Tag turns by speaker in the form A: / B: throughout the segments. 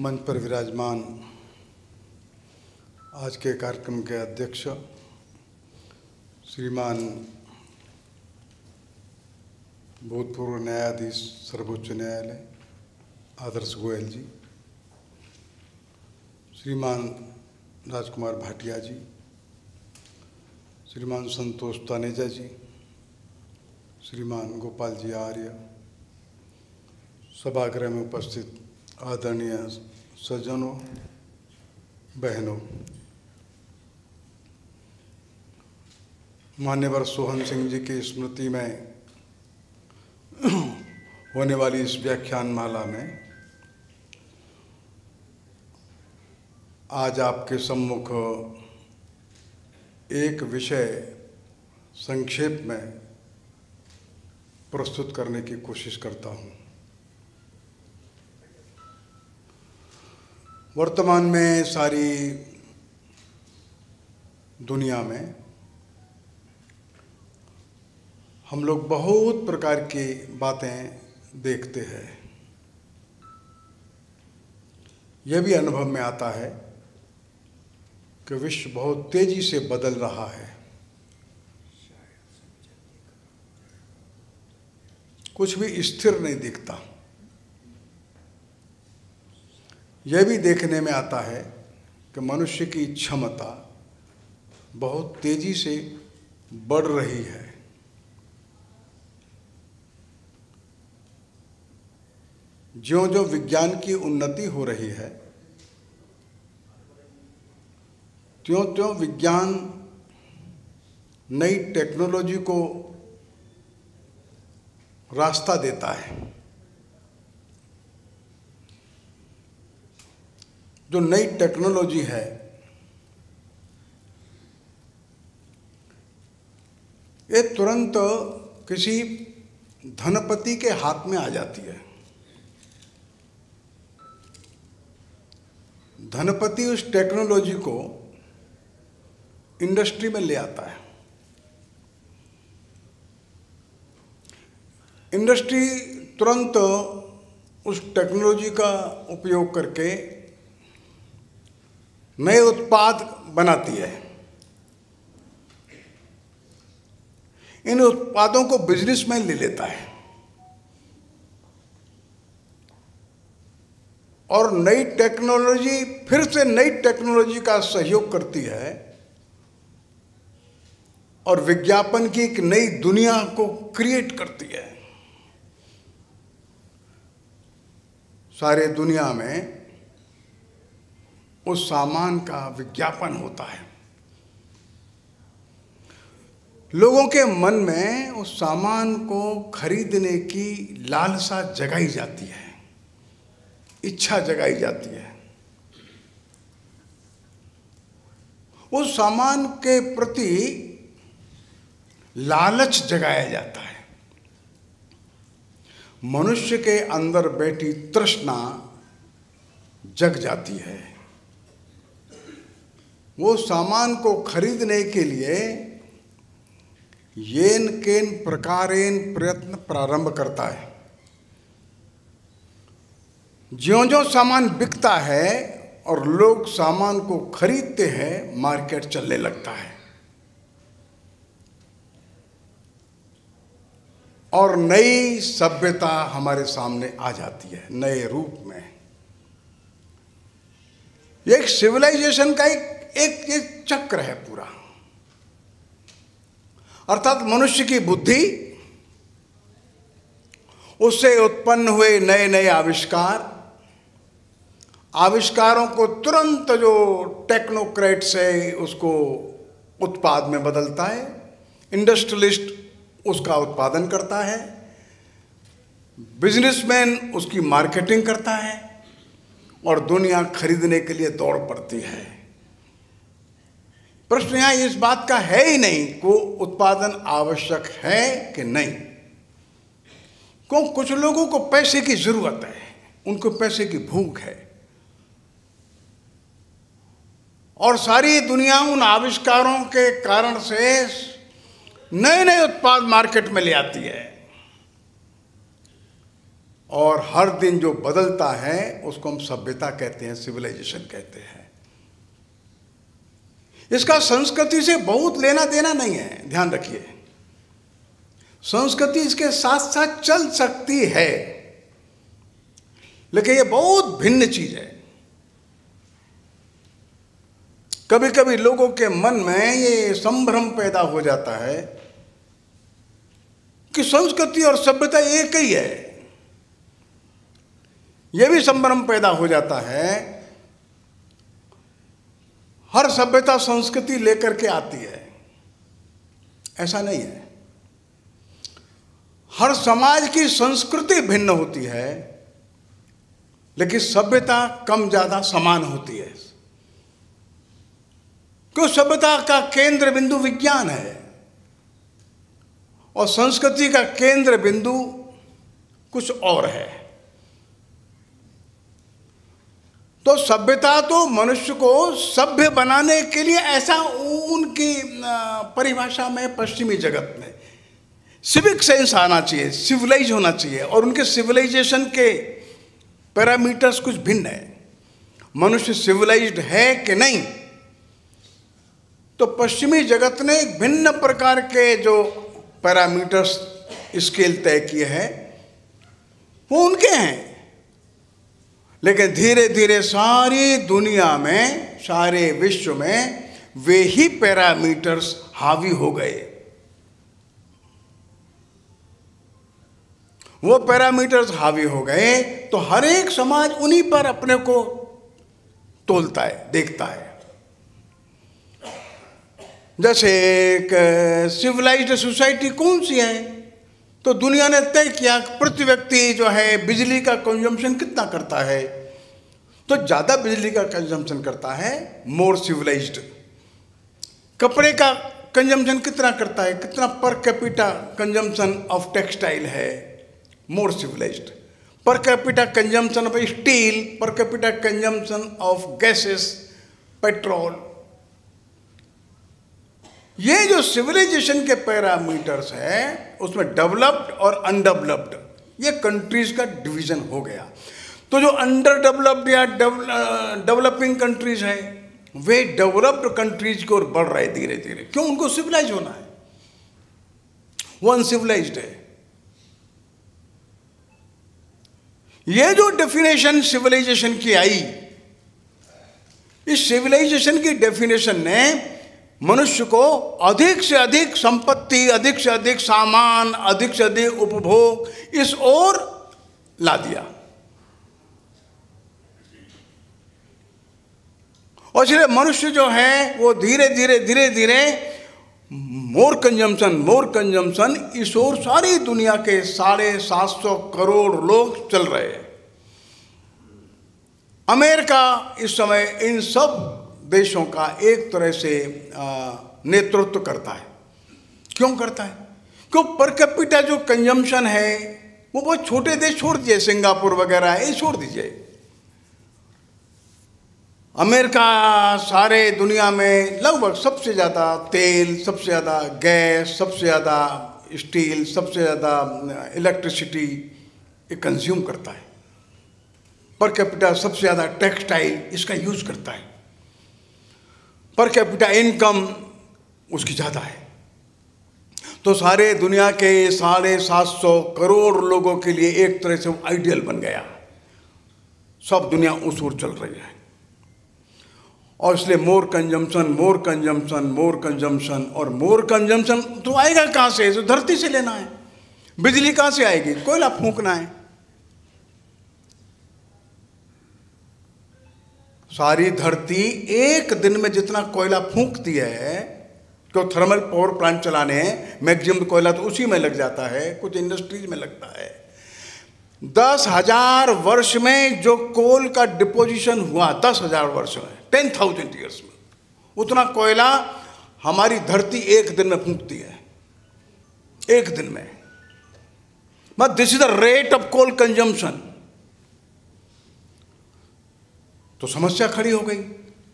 A: मंच पर विराजमान आज के कार्यक्रम के अध्यक्ष श्रीमान भूतपूर्व न्यायाधीश सर्वोच्च न्यायालय आदर्श गोयल जी श्रीमान राजकुमार भाटिया जी श्रीमान संतोष तानेजा जी श्रीमान गोपाल जी आर्य सभागृह में उपस्थित आदरणीय सज्जनों बहनों मान्यवर सोहन सिंह जी की स्मृति में होने वाली इस व्याख्यान माला में आज आपके सम्मुख एक विषय संक्षेप में प्रस्तुत करने की कोशिश करता हूँ वर्तमान में सारी दुनिया में हम लोग बहुत प्रकार की बातें देखते हैं यह भी अनुभव में आता है कि विश्व बहुत तेजी से बदल रहा है कुछ भी स्थिर नहीं दिखता यह भी देखने में आता है कि मनुष्य की क्षमता बहुत तेजी से बढ़ रही है ज्यो ज्यो विज्ञान की उन्नति हो रही है त्यों त्यों विज्ञान नई टेक्नोलॉजी को रास्ता देता है
B: जो नई टेक्नोलॉजी है ये तुरंत किसी धनपति के हाथ में आ जाती है
A: धनपति उस टेक्नोलॉजी को इंडस्ट्री में ले आता है
B: इंडस्ट्री तुरंत उस टेक्नोलॉजी का उपयोग करके नए उत्पाद बनाती है इन उत्पादों को बिजनेस में ले लेता है और नई टेक्नोलॉजी फिर से नई टेक्नोलॉजी का सहयोग करती है और विज्ञापन की एक नई दुनिया को क्रिएट करती है सारे दुनिया में उस सामान का विज्ञापन होता है लोगों के मन में उस सामान को खरीदने की लालसा जगाई जाती है इच्छा जगाई जाती है उस सामान के प्रति लालच जगाया जाता है मनुष्य के अंदर बैठी तृष्णा जग
A: जाती है वो सामान को खरीदने के लिए येन केन प्रकारेन प्रयत्न प्रारंभ
B: करता है ज्यो ज्यो सामान बिकता है और लोग सामान को खरीदते हैं मार्केट चलने लगता है और नई सभ्यता हमारे सामने आ जाती है नए रूप में एक सिविलाइजेशन का एक एक ये चक्र है पूरा अर्थात मनुष्य की बुद्धि उससे उत्पन्न हुए नए नए आविष्कार आविष्कारों को तुरंत जो टेक्नोक्रेट से उसको उत्पाद में बदलता है इंडस्ट्रियलिस्ट उसका उत्पादन करता है बिजनेसमैन उसकी मार्केटिंग करता है और दुनिया खरीदने के लिए दौड़ पड़ती है प्रश्न यहां इस बात का है ही नहीं को उत्पादन आवश्यक है कि नहीं क्यों कुछ लोगों को पैसे की जरूरत है उनको पैसे की भूख है और सारी दुनिया उन आविष्कारों के कारण से नए नए उत्पाद मार्केट में ले आती है और हर दिन जो बदलता है उसको हम सभ्यता कहते हैं सिविलाइजेशन कहते हैं इसका संस्कृति से बहुत लेना देना नहीं है ध्यान रखिए संस्कृति इसके साथ साथ चल सकती है लेकिन ये बहुत भिन्न चीज है कभी कभी लोगों के मन में ये संभ्रम पैदा हो जाता है कि संस्कृति और सभ्यता एक ही है यह भी संभ्रम पैदा हो जाता है हर सभ्यता संस्कृति लेकर के आती है ऐसा नहीं है हर समाज की संस्कृति भिन्न होती है लेकिन सभ्यता कम ज़्यादा समान होती है क्यों सभ्यता का केंद्र बिंदु विज्ञान है और संस्कृति का केंद्र बिंदु कुछ और है तो सभ्यता तो मनुष्य को सभ्य बनाने के लिए ऐसा उनकी परिभाषा में पश्चिमी जगत में सिविक सेंस आना चाहिए सिविलाइज होना चाहिए और उनके सिविलाइजेशन के पैरामीटर्स कुछ भिन्न है मनुष्य सिविलाइज्ड है कि नहीं तो पश्चिमी जगत ने एक भिन्न प्रकार के जो पैरामीटर्स स्केल तय किए हैं वो उनके हैं लेकिन धीरे धीरे सारी दुनिया में सारे विश्व में वे ही पैरामीटर्स हावी हो गए वो पैरामीटर्स हावी हो गए तो हर एक समाज उन्हीं पर अपने को तोलता है देखता है जैसे एक सिविलाइज्ड सोसाइटी कौन सी है तो दुनिया ने तय किया प्रति व्यक्ति जो है बिजली का कंजम्पशन कितना करता है तो ज़्यादा बिजली का कंजम्पशन करता है मोर सिविलाइज कपड़े का कंजम्पशन कितना करता है कितना पर कैपिटा कंजम्पशन ऑफ टेक्सटाइल है more civilise per capita consumption of steel per capita consumption of gases petrol ये जो सिविलाइजेशन के पैरामीटर्स हैं उसमें डेवलप्ड और अनडेवलप्ड ये कंट्रीज का डिवीजन हो गया तो जो अंडर डेवलप्ड या डेवलपिंग कंट्रीज हैं वे डेवलप्ड कंट्रीज की ओर बढ़ रहे धीरे धीरे क्यों उनको सिविलाइज होना है वो अनसिविलाइज है ये जो डेफिनेशन सिविलाइजेशन की आई इस सिविलाइजेशन की डेफिनेशन ने मनुष्य को अधिक से अधिक संपत्ति अधिक से अधिक सामान अधिक से अधिक उपभोग इस ओर ला दिया और इसलिए मनुष्य जो है वो धीरे धीरे धीरे धीरे
A: मोर
B: कंजम्पन मोर कंजम्पन इस ओर सारी दुनिया के साढ़े सात सौ करोड़ लोग चल रहे हैं अमेरिका इस समय इन सब देशों का एक तरह से नेतृत्व करता है क्यों करता है क्यों पर कैपिटा जो कंजम्पशन है वो बहुत छोटे देश छोड़ दिए सिंगापुर वगैरह ये छोड़ दीजिए अमेरिका सारे दुनिया में लगभग सबसे ज़्यादा तेल सबसे ज़्यादा गैस सबसे ज़्यादा स्टील सबसे ज़्यादा इलेक्ट्रिसिटी ये कंज्यूम करता है पर कैपिटा सबसे ज़्यादा टेक्सटाइल इसका यूज़ करता है पर कैपिटा इनकम उसकी ज़्यादा है तो सारे दुनिया के साढ़े सात सौ करोड़ लोगों के लिए एक तरह से आइडियल बन गया सब दुनिया उस ओर चल रही है और इसलिए more consumption more consumption more consumption और मोर कंजम्पशन तो आएगा कहाँ से धरती से लेना है बिजली कहाँ से आएगी कोयला फूकना है सारी धरती एक दिन में जितना कोयला फूंकती है क्यों तो थर्मल पावर प्लांट चलाने मैक्सिम कोयला तो उसी में लग जाता है कुछ इंडस्ट्रीज में लगता है दस हजार वर्ष में जो कोल का डिपोजिशन हुआ दस हजार वर्ष में टेन थाउजेंड ईयर्स में उतना कोयला हमारी धरती एक दिन में फूंकती है एक दिन में मत this is the rate of coal consumption तो समस्या खड़ी हो गई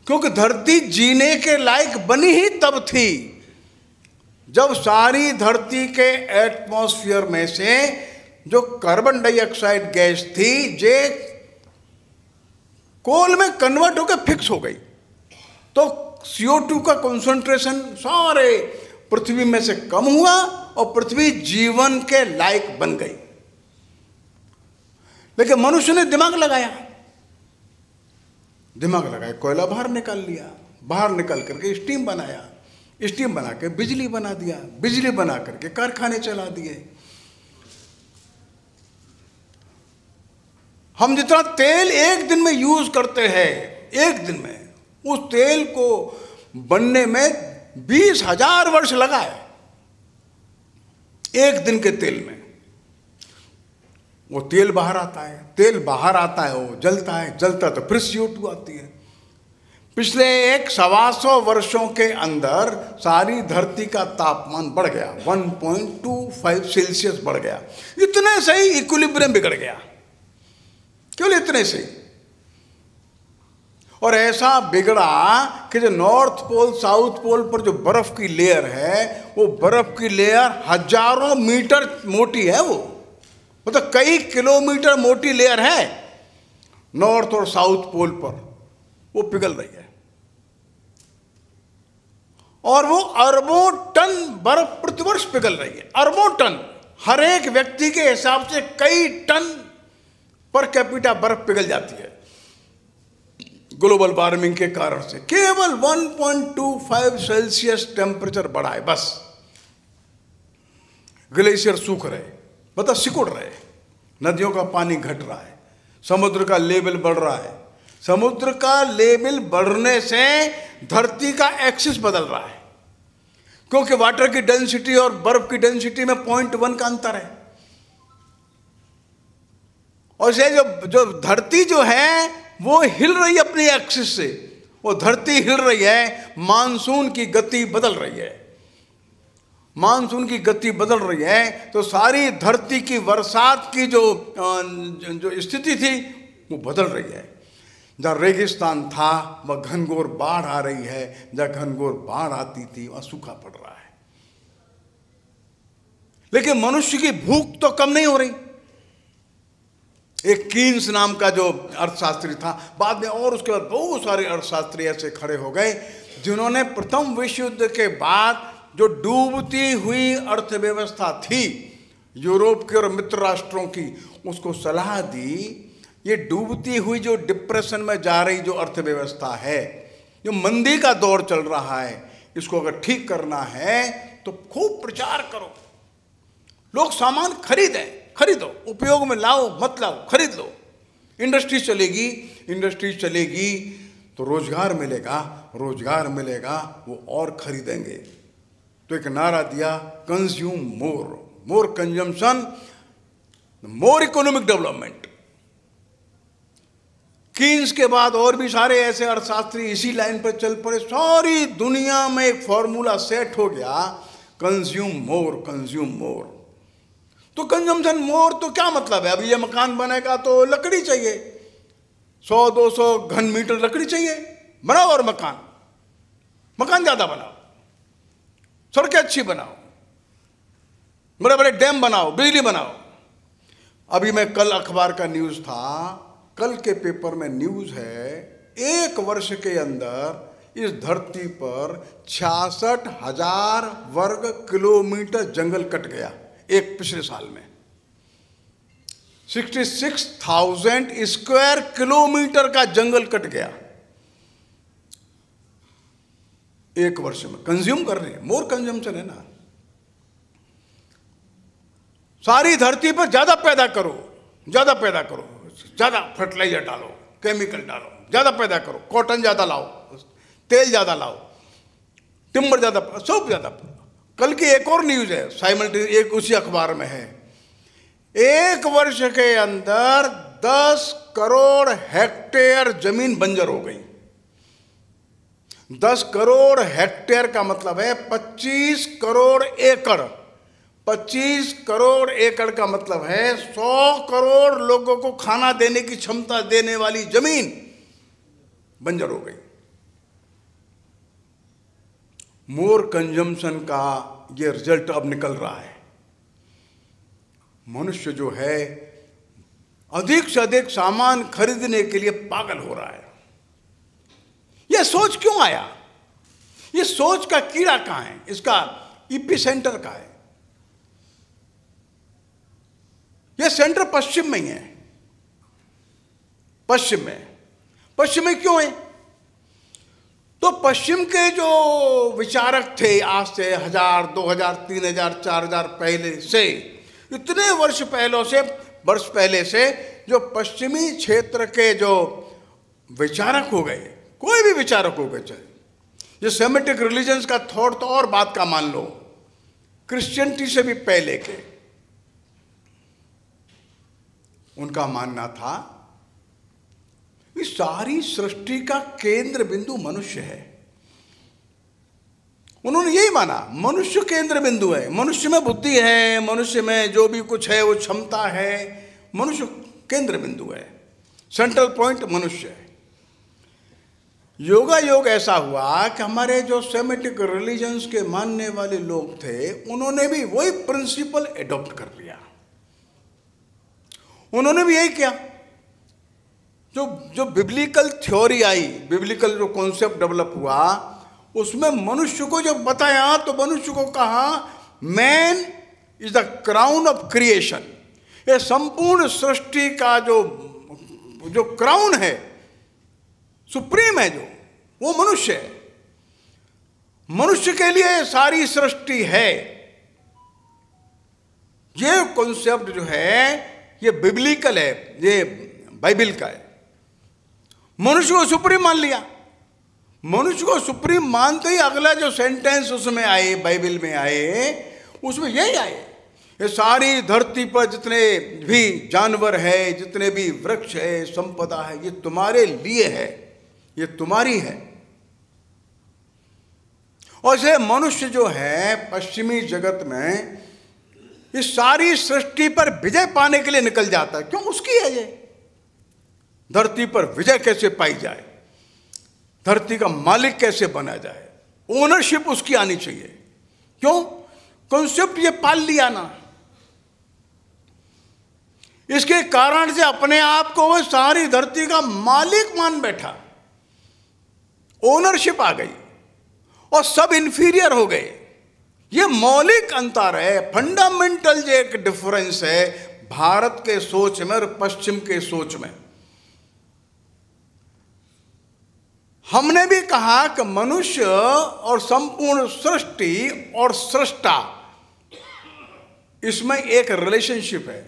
B: क्योंकि धरती जीने के लायक बनी ही तब थी जब सारी धरती के एटमॉस्फेयर में से जो कार्बन डाइऑक्साइड गैस थी जे कोल में कन्वर्ट होकर फिक्स हो गई तो सीओ टू का कंसंट्रेशन सारे पृथ्वी में से कम हुआ और पृथ्वी जीवन के लायक बन गई लेकिन मनुष्य ने दिमाग लगाया दिमाग लगाए कोयला बाहर निकाल लिया बाहर निकाल करके स्टीम बनाया स्टीम बना के बिजली बना दिया बिजली बना करके कारखाने चला दिए हम जितना तेल एक दिन में यूज करते हैं एक दिन में उस तेल को बनने में बीस हजार वर्ष लगाए एक दिन के तेल में वो तेल बाहर आता है तेल बाहर आता है वो जलता है जलता तो फिर सी आती है पिछले एक सवा सौ वर्षों के अंदर सारी धरती का तापमान बढ़ गया 1.25 सेल्सियस बढ़ गया इतने से ही इक्विलिब्रियम बिगड़ गया केवल इतने से ही और ऐसा बिगड़ा कि जो नॉर्थ पोल साउथ पोल पर जो बर्फ की लेयर है वो बर्फ की लेयर हजारों मीटर मोटी है वो मतलब कई किलोमीटर मोटी लेयर है नॉर्थ और साउथ पोल पर वो पिघल रही है और वो अरबों टन बर्फ प्रतिवर्ष पिघल रही है अरबों टन हर एक व्यक्ति के हिसाब से कई टन पर कैपिटा बर्फ पिघल जाती है ग्लोबल वार्मिंग के कारण से केवल 1.25 सेल्सियस टेम्परेचर बढ़ा है बस ग्लेशियर सूख रहे बता सिकुड़ रहे नदियों का पानी घट रहा है समुद्र का लेवल बढ़ रहा है समुद्र का लेवल बढ़ने से धरती का एक्सिस बदल रहा है क्योंकि वाटर की डेंसिटी और बर्फ की डेंसिटी में पॉइंट वन का अंतर है और ये जो जो धरती जो है वो हिल रही है अपनी एक्सिस से वो धरती हिल रही है मानसून की गति बदल रही है मानसून की गति बदल रही है तो सारी धरती की बरसात की जो जो स्थिति थी वो बदल रही है जहाँ रेगिस्तान था वह घनघोर बाढ़ आ रही है जहाँ घनघोर बाढ़ आती थी वहाँ सूखा पड़ रहा है लेकिन मनुष्य की भूख तो कम नहीं हो रही एक कीन्स नाम का जो अर्थशास्त्री था बाद में और उसके बाद बहुत सारे अर्थशास्त्री ऐसे खड़े हो गए जिन्होंने प्रथम विश्व युद्ध के बाद जो डूबती हुई अर्थव्यवस्था थी यूरोप के और मित्र राष्ट्रों की उसको सलाह दी ये डूबती हुई जो डिप्रेशन में जा रही जो अर्थव्यवस्था है जो मंदी का दौर चल रहा है इसको अगर ठीक करना है तो खूब प्रचार करो लोग सामान खरीदें खरीदो उपयोग में लाओ मत लाओ खरीद लो इंडस्ट्री चलेगी इंडस्ट्री चलेगी तो रोजगार मिलेगा रोजगार मिलेगा वो और खरीदेंगे तो एक नारा दिया consume more more consumption more economic development Keynes के बाद और भी सारे ऐसे अर्थशास्त्री इसी लाइन पर चल पड़े सारी दुनिया में एक फॉर्मूला सेट हो गया कंज्यूम मोर कंज्यूम मोर तो कंजम्पशन मोर तो क्या मतलब है अभी ये मकान बनेगा तो लकड़ी चाहिए सौ दो सौ घन मीटर लकड़ी चाहिए बनाओ और मकान मकान ज़्यादा बनाओ सड़कें अच्छी बनाओ बड़े बड़े डैम बनाओ बिजली बनाओ अभी मैं कल अखबार का न्यूज़ था कल के पेपर में न्यूज़ है एक वर्ष के अंदर इस धरती पर छियासठ हजार वर्ग किलोमीटर जंगल कट गया एक पिछले साल में sixty six thousand square kilometre का जंगल कट गया एक वर्ष में कंज्यूम कर रहे हैं मोर कंज्यूमशन है ना सारी धरती पर ज्यादा पैदा करो ज्यादा पैदा करो ज्यादा फर्टिलाइजर डालो केमिकल डालो ज्यादा पैदा करो कॉटन ज्यादा लाओ तेल ज्यादा लाओ टिम्बर ज्यादा सब ज्यादा कल की एक और न्यूज है साइमल्टी एक उसी अखबार में है एक वर्ष के अंदर दस करोड़ हेक्टेयर जमीन बंजर हो गई दस करोड़ हेक्टेयर का मतलब है पच्चीस करोड़ एकड़ पच्चीस करोड़ एकड़ का मतलब है सौ करोड़ लोगों को खाना देने की क्षमता देने वाली जमीन बंजर हो गई मोर कंजम्पशन का ये रिजल्ट अब निकल रहा है मनुष्य जो है अधिक से अधिक सामान खरीदने के लिए पागल हो रहा है यह सोच क्यों आया ये सोच का कीड़ा कहां है इसका ईपी सेंटर का है यह सेंटर पश्चिम में ही है पश्चिम में पश्चिम में क्यों है तो पश्चिम के जो विचारक थे आज से हजार दो हजार तीन हजार चार हजार पहले से इतने वर्ष पहले से वर्ष पहले से जो पश्चिमी क्षेत्र के जो विचारक हो गए कोई भी विचारक गए चाहे ये सेमेटिक रिलीजन्स का थॉट तो और बात का मान लो क्रिश्चियनिटी से भी पहले के उनका मानना था कि सारी सृष्टि का केंद्र बिंदु मनुष्य है उन्होंने यही माना मनुष्य केंद्र बिंदु है मनुष्य में बुद्धि है मनुष्य में जो भी कुछ है वो क्षमता है मनुष्य केंद्र बिंदु है सेंट्रल पॉइंट मनुष्य है योगा योग ऐसा हुआ कि हमारे जो सेमेटिक रिलीजन्स के मानने वाले लोग थे उन्होंने भी वही प्रिंसिपल एडॉप्ट कर लिया उन्होंने भी यही किया जो जो बिब्लिकल थ्योरी आई बिब्लिकल जो कॉन्सेप्ट डेवलप हुआ उसमें मनुष्य को जब बताया तो मनुष्य को कहा man is the crown of creation ये संपूर्ण सृष्टि का जो जो क्राउन है सुप्रीम है जो वो मनुष्य है मनुष्य के लिए सारी सृष्टि है ये कॉन्सेप्ट जो है ये बिब्लिकल है ये बाइबिल का है मनुष्य को सुप्रीम मान लिया मनुष्य को सुप्रीम मानते ही अगला जो सेंटेंस उसमें आए बाइबिल में आए उसमें यही आए ये सारी धरती पर जितने भी जानवर है जितने भी वृक्ष है संपदा है ये तुम्हारे लिए है ये तुम्हारी है और ये मनुष्य जो है पश्चिमी जगत में इस सारी सृष्टि पर विजय पाने के लिए निकल जाता है क्यों उसकी है ये धरती पर विजय कैसे पाई जाए धरती का मालिक कैसे बना जाए ओनरशिप उसकी आनी चाहिए क्यों कॉन्सेप्ट ये पाल लिया ना इसके कारण से अपने आप को वह सारी धरती का मालिक मान बैठा ओनरशिप आ गई और सब इन्फीरियर हो गए ये मौलिक अंतर है फंडामेंटल जो एक डिफरेंस है भारत के सोच में और पश्चिम के सोच में हमने भी कहा कि मनुष्य और संपूर्ण सृष्टि और सृष्टा इसमें एक रिलेशनशिप है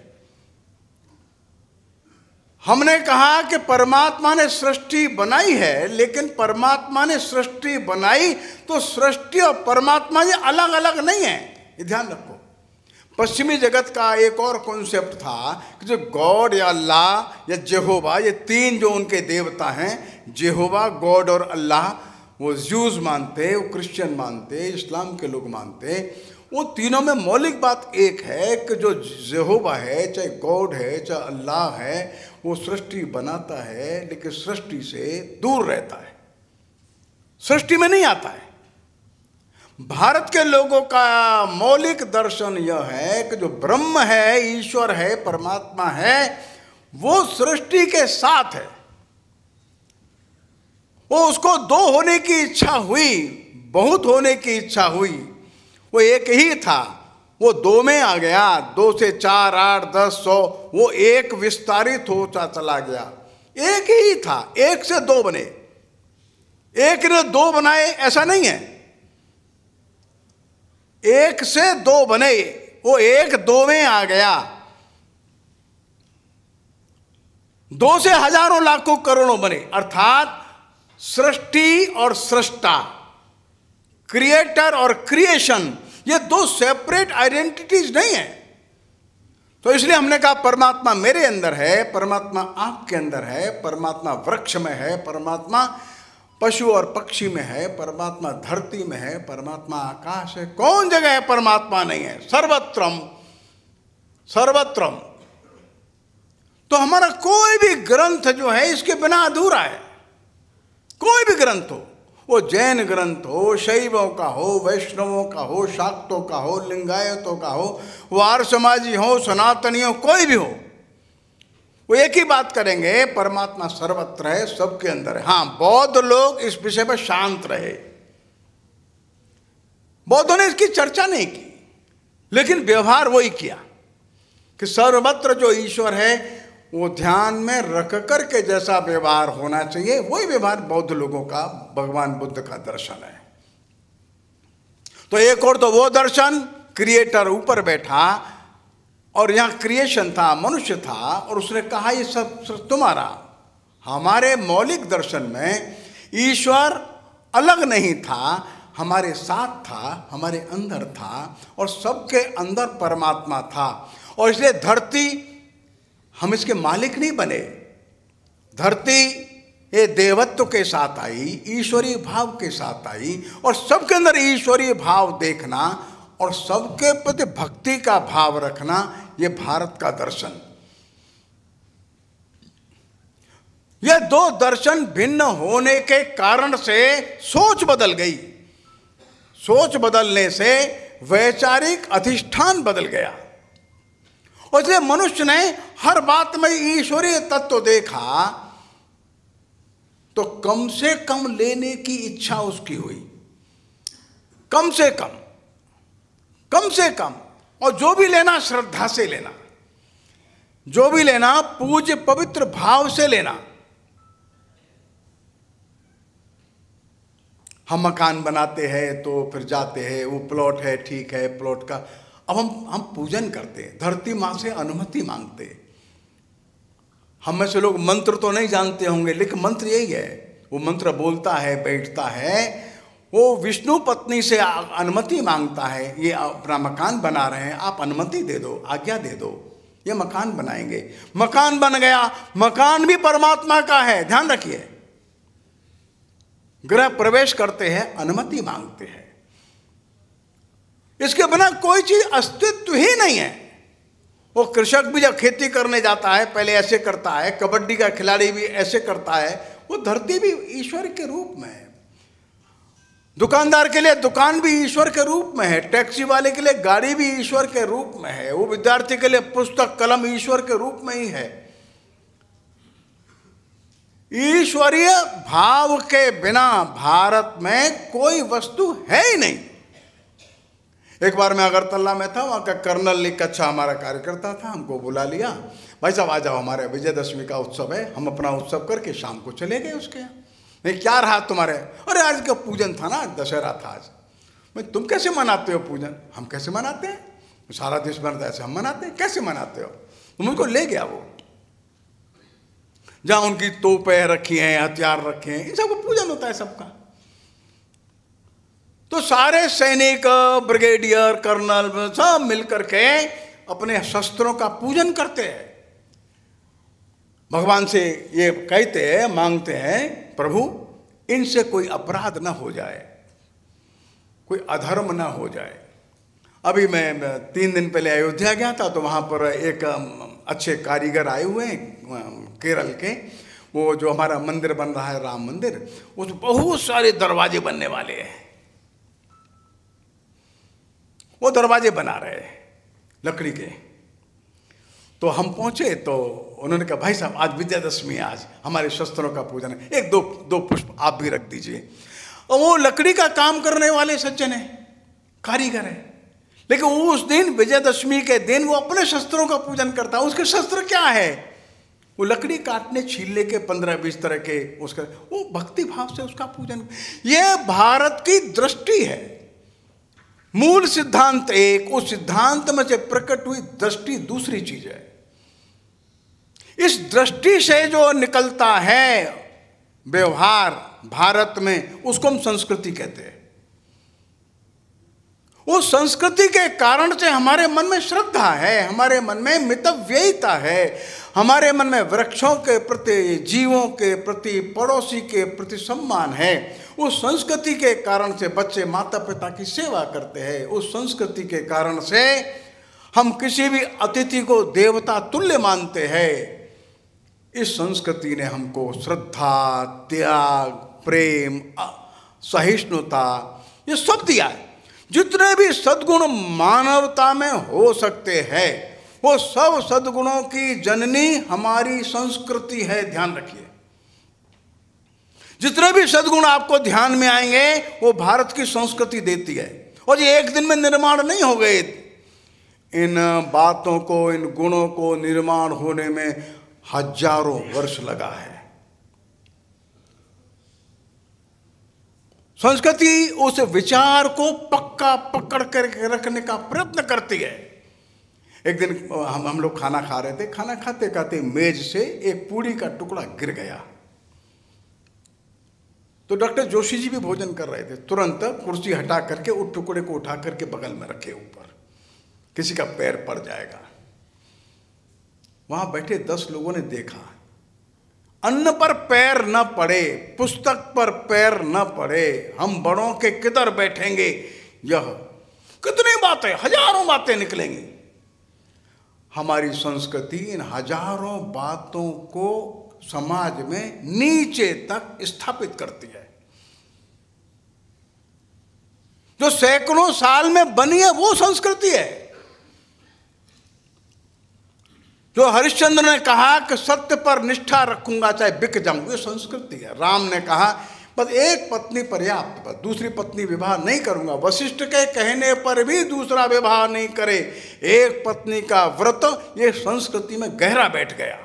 B: हमने कहा कि परमात्मा ने सृष्टि बनाई है लेकिन परमात्मा ने सृष्टि बनाई तो सृष्टि और परमात्मा ये अलग अलग नहीं है ये ध्यान रखो पश्चिमी जगत का एक और कॉन्सेप्ट था कि जो गॉड या अल्लाह या जेहोबा ये तीन जो उनके देवता हैं जेहोबा गॉड और अल्लाह वो ज्यूज मानते वो क्रिश्चियन मानते इस्लाम के लोग मानते वो तीनों में मौलिक बात एक है कि जो जेहोबा है चाहे गॉड है चाहे अल्लाह है वो सृष्टि बनाता है लेकिन सृष्टि से दूर रहता है सृष्टि में नहीं आता है भारत के लोगों का मौलिक दर्शन यह है कि जो ब्रह्म है ईश्वर है परमात्मा है वो सृष्टि के साथ है वो उसको दो होने की इच्छा हुई बहुत होने की इच्छा हुई वो एक ही था वो दो में आ गया दो से चार आठ दस सौ वो एक विस्तारित होता चला गया एक ही था एक से दो बने एक ने दो बनाए ऐसा नहीं है एक से दो बने वो एक दो में आ गया दो से हजारों लाखों करोड़ों बने अर्थात सृष्टि और सृष्टा क्रिएटर और क्रिएशन ये दो सेपरेट आइडेंटिटीज नहीं है तो इसलिए हमने कहा परमात्मा मेरे अंदर है परमात्मा आपके अंदर है परमात्मा वृक्ष में है परमात्मा पशु और पक्षी में है परमात्मा धरती में है परमात्मा आकाश है कौन जगह है परमात्मा नहीं है सर्वत्रम सर्वत्रम तो हमारा कोई भी ग्रंथ जो है इसके बिना अधूरा है कोई भी ग्रंथ हो वो जैन ग्रंथ हो शैवों का हो वैष्णवों का हो शाक्तों का हो लिंगायतों का हो वो आर समाजी हो सनातनी हो कोई भी हो वो एक ही बात करेंगे परमात्मा सर्वत्र है सबके अंदर है हाँ बौद्ध लोग इस विषय पर शांत रहे बौद्धों ने इसकी चर्चा नहीं की लेकिन व्यवहार वही किया कि सर्वत्र जो ईश्वर है वो ध्यान में रख कर के जैसा व्यवहार होना चाहिए वही व्यवहार बौद्ध लोगों का भगवान बुद्ध का दर्शन है तो एक और तो वो दर्शन क्रिएटर ऊपर बैठा और यहां क्रिएशन था मनुष्य था और उसने कहा ये सब तुम्हारा हमारे मौलिक दर्शन में ईश्वर अलग नहीं था हमारे साथ था हमारे अंदर था और सबके अंदर परमात्मा था और इसलिए धरती हम इसके मालिक नहीं बने धरती ये देवत्व के साथ आई ईश्वरीय भाव के साथ आई और सबके अंदर ईश्वरीय भाव देखना और सबके प्रति भक्ति का भाव रखना ये भारत का दर्शन ये दो दर्शन भिन्न होने के कारण से सोच बदल गई सोच बदलने से वैचारिक अधिष्ठान बदल गया और इसलिए मनुष्य ने हर बात में ईश्वरीय तत्व देखा तो कम से कम लेने की इच्छा उसकी हुई कम से कम कम से कम और जो भी लेना श्रद्धा से लेना जो भी लेना पूज्य पवित्र भाव से लेना हम मकान बनाते हैं तो फिर जाते हैं वो प्लॉट है ठीक है प्लॉट का अब हम हम पूजन करते हैं धरती माँ से अनुमति मांगते हम में से लोग मंत्र तो नहीं जानते होंगे लेकिन मंत्र यही है वो मंत्र बोलता है बैठता है वो विष्णु पत्नी से अनुमति मांगता है ये अपना मकान बना रहे हैं आप अनुमति दे दो आज्ञा दे दो ये मकान बनाएंगे मकान बन गया मकान भी परमात्मा का है ध्यान रखिए ग्रह प्रवेश करते हैं अनुमति मांगते हैं इसके बिना कोई चीज अस्तित्व ही नहीं है वो कृषक भी जब खेती करने जाता है पहले ऐसे करता है कबड्डी का खिलाड़ी भी ऐसे करता है वो धरती भी ईश्वर के रूप में है दुकानदार के लिए दुकान भी ईश्वर के रूप में है टैक्सी वाले के लिए गाड़ी भी ईश्वर के रूप में है वो विद्यार्थी के लिए पुस्तक कलम ईश्वर के रूप में ही है ईश्वरीय भाव के बिना भारत में कोई वस्तु है ही नहीं एक बार मैं अगरतला में था वहाँ का कर्नल लिख अच्छा हमारा कार्यकर्ता था हमको बुला लिया भाई साहब आ जाओ हमारे विजयदशमी का उत्सव है हम अपना उत्सव करके शाम को चले गए उसके यहाँ नहीं क्या रहा तुम्हारे अरे आज का पूजन था ना दशहरा था आज मैं तुम कैसे मनाते हो पूजन हम कैसे मनाते हैं सारा देश है ऐसे हम मनाते हैं कैसे मनाते हो तुम उनको ले गया वो जहाँ उनकी तोपें रखी हैं हथियार रखे हैं इन सबको पूजन होता है सबका तो सारे सैनिक ब्रिगेडियर कर्नल सब मिलकर के अपने शस्त्रों का पूजन करते हैं भगवान से ये कहते हैं मांगते हैं प्रभु इनसे कोई अपराध ना हो जाए कोई अधर्म ना हो जाए अभी मैं तीन दिन पहले अयोध्या गया था तो वहाँ पर एक अच्छे कारीगर आए हुए हैं केरल के वो जो हमारा मंदिर बन रहा है राम मंदिर उस बहुत सारे दरवाजे बनने वाले हैं वो दरवाजे बना रहे लकड़ी के तो हम पहुंचे तो उन्होंने कहा भाई साहब आज विजयादशमी है आज हमारे शस्त्रों का पूजन है एक दो दो पुष्प आप भी रख दीजिए और वो लकड़ी का काम करने वाले सज्जन है कारीगर है लेकिन वो उस दिन विजयादशमी के दिन वो अपने शस्त्रों का पूजन करता है उसके शस्त्र क्या है वो लकड़ी काटने छीलने के पंद्रह बीस तरह के उसका वो भक्ति भाव से उसका पूजन ये भारत की दृष्टि है मूल सिद्धांत एक उस सिद्धांत में से प्रकट हुई दृष्टि दूसरी चीज है इस दृष्टि से जो निकलता है व्यवहार भारत में उसको हम संस्कृति कहते हैं उस संस्कृति के कारण से हमारे मन में श्रद्धा है हमारे मन में मितव्ययिता है हमारे मन में वृक्षों के प्रति जीवों के प्रति पड़ोसी के प्रति सम्मान है उस संस्कृति के कारण से बच्चे माता पिता की सेवा करते हैं उस संस्कृति के कारण से हम किसी भी अतिथि को देवता तुल्य मानते हैं इस संस्कृति ने हमको श्रद्धा त्याग प्रेम सहिष्णुता ये सब दिया है जितने भी सद्गुण मानवता में हो सकते हैं वो सब सद्गुणों की जननी हमारी संस्कृति है ध्यान रखिए जितने भी सदगुण आपको ध्यान में आएंगे वो भारत की संस्कृति देती है और ये एक दिन में निर्माण नहीं हो गए इन बातों को इन गुणों को निर्माण होने में हजारों वर्ष लगा है संस्कृति उस विचार को पक्का पकड़ कर रखने का प्रयत्न करती है एक दिन हम हम लोग खाना खा रहे थे खाना खाते खाते मेज से एक पूड़ी का टुकड़ा गिर गया तो डॉक्टर जोशी जी भी भोजन कर रहे थे तुरंत कुर्सी हटा करके उस टुकड़े को उठा करके बगल में रखे ऊपर किसी का पैर पड़ जाएगा वहां बैठे दस लोगों ने देखा अन्न पर पैर न पड़े पुस्तक पर पैर न पड़े हम बड़ों के किधर बैठेंगे यह कितनी बातें हजारों बातें निकलेंगी हमारी संस्कृति इन हजारों बातों को समाज में नीचे तक स्थापित करती है जो सैकड़ों साल में बनी है वो संस्कृति है जो हरिश्चंद्र ने कहा कि सत्य पर निष्ठा रखूंगा चाहे बिक जाऊं ये संस्कृति है राम ने कहा बस एक पत्नी पर्याप्त बस दूसरी पत्नी विवाह नहीं करूंगा वशिष्ठ के कहने पर भी दूसरा विवाह नहीं करे एक पत्नी का व्रत ये संस्कृति में गहरा बैठ गया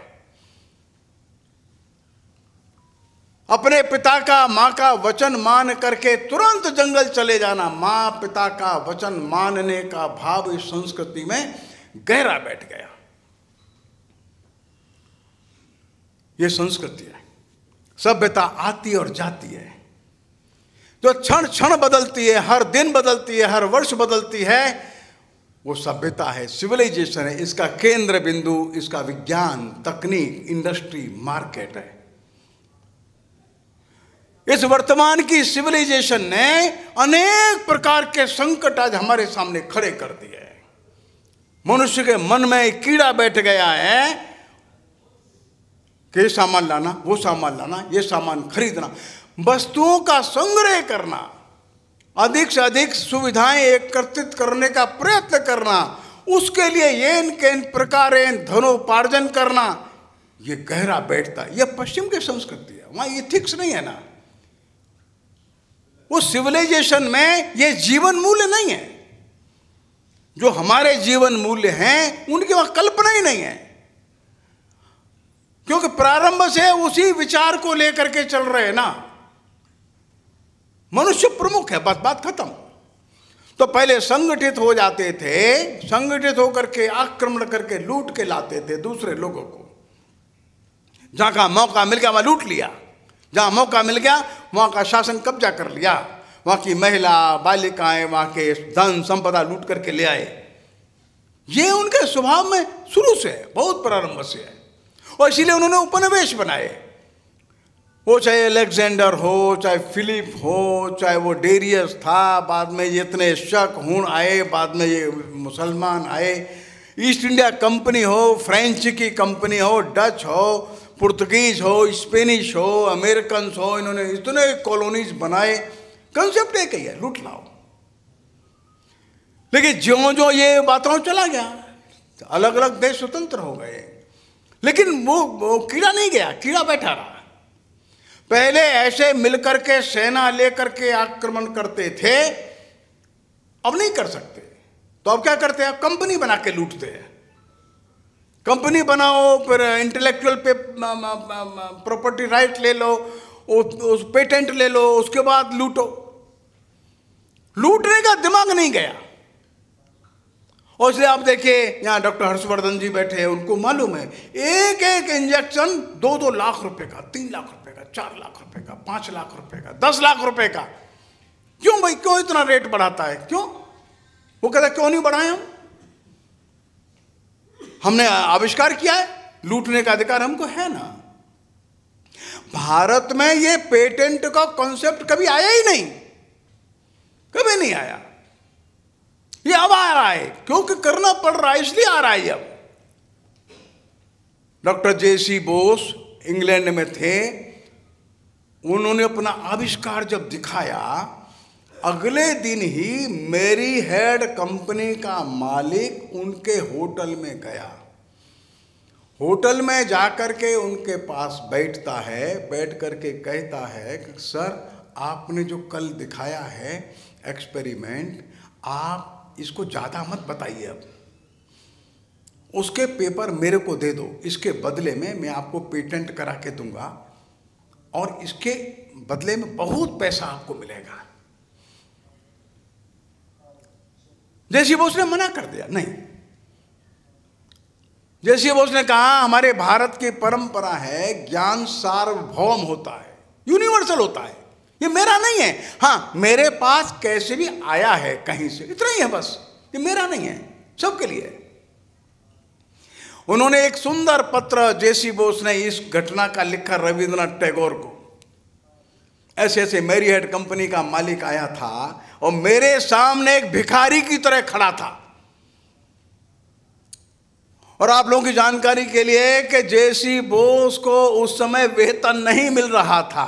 B: अपने पिता का माँ का वचन मान करके तुरंत जंगल चले जाना माँ पिता का वचन मानने का भाव इस संस्कृति में गहरा बैठ गया ये संस्कृति है सभ्यता आती और जाती है जो क्षण क्षण बदलती है हर दिन बदलती है हर वर्ष बदलती है वो सभ्यता है सिविलाइजेशन है इसका केंद्र बिंदु इसका विज्ञान तकनीक इंडस्ट्री मार्केट है इस वर्तमान की सिविलाइजेशन ने अनेक प्रकार के संकट आज हमारे सामने खड़े कर दिए मनुष्य के मन में एक कीड़ा बैठ गया है कि सामान लाना वो सामान लाना ये सामान खरीदना वस्तुओं का संग्रह करना अधिक से अधिक सुविधाएं एकत्रित करने का प्रयत्न करना उसके लिए येन इन प्रकार धनोपार्जन करना ये गहरा बैठता है यह पश्चिम की संस्कृति है वहां इथिक्स नहीं है ना उस सिविलाइजेशन में ये जीवन मूल्य नहीं है जो हमारे जीवन मूल्य हैं उनकी वहां कल्पना ही नहीं है क्योंकि प्रारंभ से उसी विचार को लेकर के चल रहे हैं ना मनुष्य प्रमुख है बात बात खत्म तो पहले संगठित हो जाते थे संगठित होकर के आक्रमण करके लूट के लाते थे दूसरे लोगों को जहां का मौका मिल गया वहां लूट लिया जहाँ मौका मिल गया वहाँ का शासन कब्जा कर लिया वहाँ की महिला बालिकाएं वहाँ के धन संपदा लूट करके ले आए ये उनके स्वभाव में शुरू से है बहुत प्रारंभ से है और इसीलिए उन्होंने उपनिवेश बनाए वो चाहे अलेक्जेंडर हो चाहे फिलिप हो चाहे वो डेरियस था बाद में ये इतने शक हूण आए बाद में ये मुसलमान आए ईस्ट इंडिया कंपनी हो फ्रेंच की कंपनी हो डच हो पुर्तगीज हो स्पेनिश हो अमेरिकन हो इन्होंने इतने कॉलोनीज बनाए कंसेप्ट एक ही है लूट लाओ लेकिन ज्यो ज्यो ये बातों चला गया तो अलग अलग देश स्वतंत्र हो गए लेकिन वो, वो कीड़ा नहीं गया कीड़ा बैठा रहा पहले ऐसे मिलकर के सेना लेकर के आक्रमण करते थे अब नहीं कर सकते तो अब क्या करते हैं कंपनी बना के लूटते हैं कंपनी बनाओ फिर इंटेलेक्चुअल पे प्रॉपर्टी राइट ले लो उस, पेटेंट ले लो उसके बाद लूटो लूटने का दिमाग नहीं गया और इसलिए आप देखिए यहाँ डॉक्टर हर्षवर्धन जी बैठे हैं उनको मालूम है एक एक इंजेक्शन दो दो लाख रुपए का तीन लाख रुपए का चार लाख रुपए का पांच लाख रुपए का दस लाख रुपए का क्यों भाई क्यों इतना रेट बढ़ाता है क्यों वो कहता क्यों नहीं बढ़ाए हम हमने आविष्कार किया है लूटने का अधिकार हमको है ना भारत में ये पेटेंट का कॉन्सेप्ट कभी आया ही नहीं कभी नहीं आया ये अब आ रहा है क्योंकि करना पड़ रहा है इसलिए आ रहा है अब doctor J C Bose England में थे उन्होंने अपना आविष्कार जब दिखाया अगले दिन ही मेरी हेड कंपनी का मालिक उनके होटल में गया होटल में जाकर के उनके पास बैठता है बैठ करके कहता है कि सर आपने जो कल दिखाया है एक्सपेरिमेंट आप इसको ज़्यादा मत बताइए अब उसके पेपर मेरे को दे दो इसके बदले में मैं आपको पेटेंट करा के दूंगा और इसके बदले में बहुत पैसा आपको मिलेगा जैसी बोस ने मना कर दिया नहीं जैसी बोस ने कहा हमारे भारत की परंपरा है ज्ञान सार्वभौम होता है यूनिवर्सल होता है ये मेरा नहीं है हां मेरे पास कैसे भी आया है कहीं से इतना ही है बस ये मेरा नहीं है सबके लिए उन्होंने एक सुंदर पत्र जेसी बोस ने इस घटना का लिखा रविंद्रनाथ टैगोर को ऐसे ऐसे मेरी हेड कंपनी का मालिक आया था और मेरे सामने एक भिखारी की तरह खड़ा था और आप लोगों की जानकारी के लिए कि जेसी बोस को उस समय वेतन नहीं मिल रहा था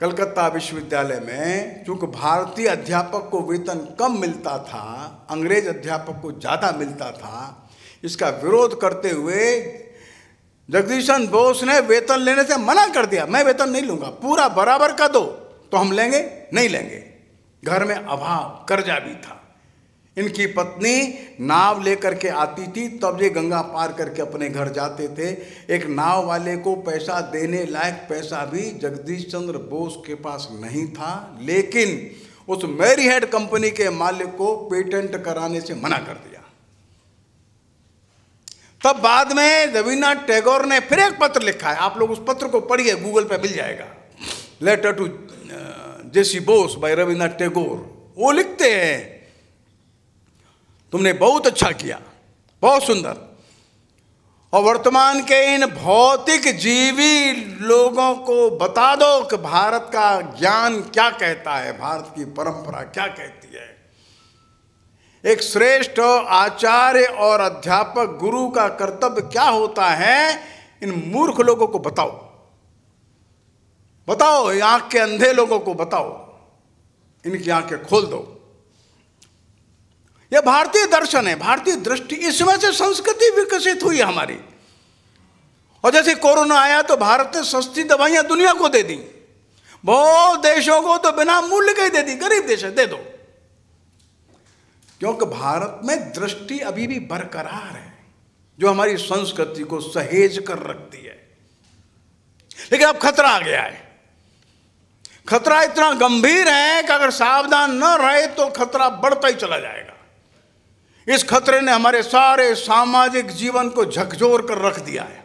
B: कलकत्ता विश्वविद्यालय में चूंकि भारतीय अध्यापक को वेतन कम मिलता था अंग्रेज अध्यापक को ज़्यादा मिलता था इसका विरोध करते हुए जगदीशन बोस ने वेतन लेने से मना कर दिया मैं वेतन नहीं लूंगा पूरा बराबर का दो तो हम लेंगे नहीं लेंगे घर में अभाव कर्जा भी था इनकी पत्नी नाव लेकर के आती थी तब ये गंगा पार करके अपने घर जाते थे एक नाव वाले को पैसा देने लायक पैसा भी जगदीश चंद्र बोस के पास नहीं था लेकिन उस मेरी हेड कंपनी के मालिक को पेटेंट कराने से मना कर दिया तब बाद में रविनाथ टैगोर ने फिर एक पत्र लिखा है आप लोग उस पत्र को पढ़िए गूगल पे मिल जाएगा लेटर टू जेसी बोस भाई रविन्द्रनाथ टैगोर वो लिखते हैं तुमने बहुत अच्छा किया बहुत सुंदर और वर्तमान के इन भौतिक जीवी लोगों को बता दो कि भारत का ज्ञान क्या कहता है भारत की परंपरा क्या कहती है एक श्रेष्ठ आचार्य और अध्यापक गुरु का कर्तव्य क्या होता है इन मूर्ख लोगों को बताओ बताओ आंख के अंधे लोगों को बताओ इनकी आंखें खोल दो यह भारतीय दर्शन है भारतीय दृष्टि इसमें से संस्कृति विकसित हुई हमारी और जैसे कोरोना आया तो भारत ने सस्ती दवाइयां दुनिया को दे दी बहुत देशों को तो बिना मूल्य के दे दी गरीब देश है दे दो क्योंकि भारत में दृष्टि अभी भी बरकरार है जो हमारी संस्कृति को सहेज कर रखती है लेकिन अब खतरा आ गया है खतरा इतना गंभीर है कि अगर सावधान न रहे तो खतरा बढ़ता ही चला जाएगा इस खतरे ने हमारे सारे सामाजिक जीवन को झकझोर कर रख दिया है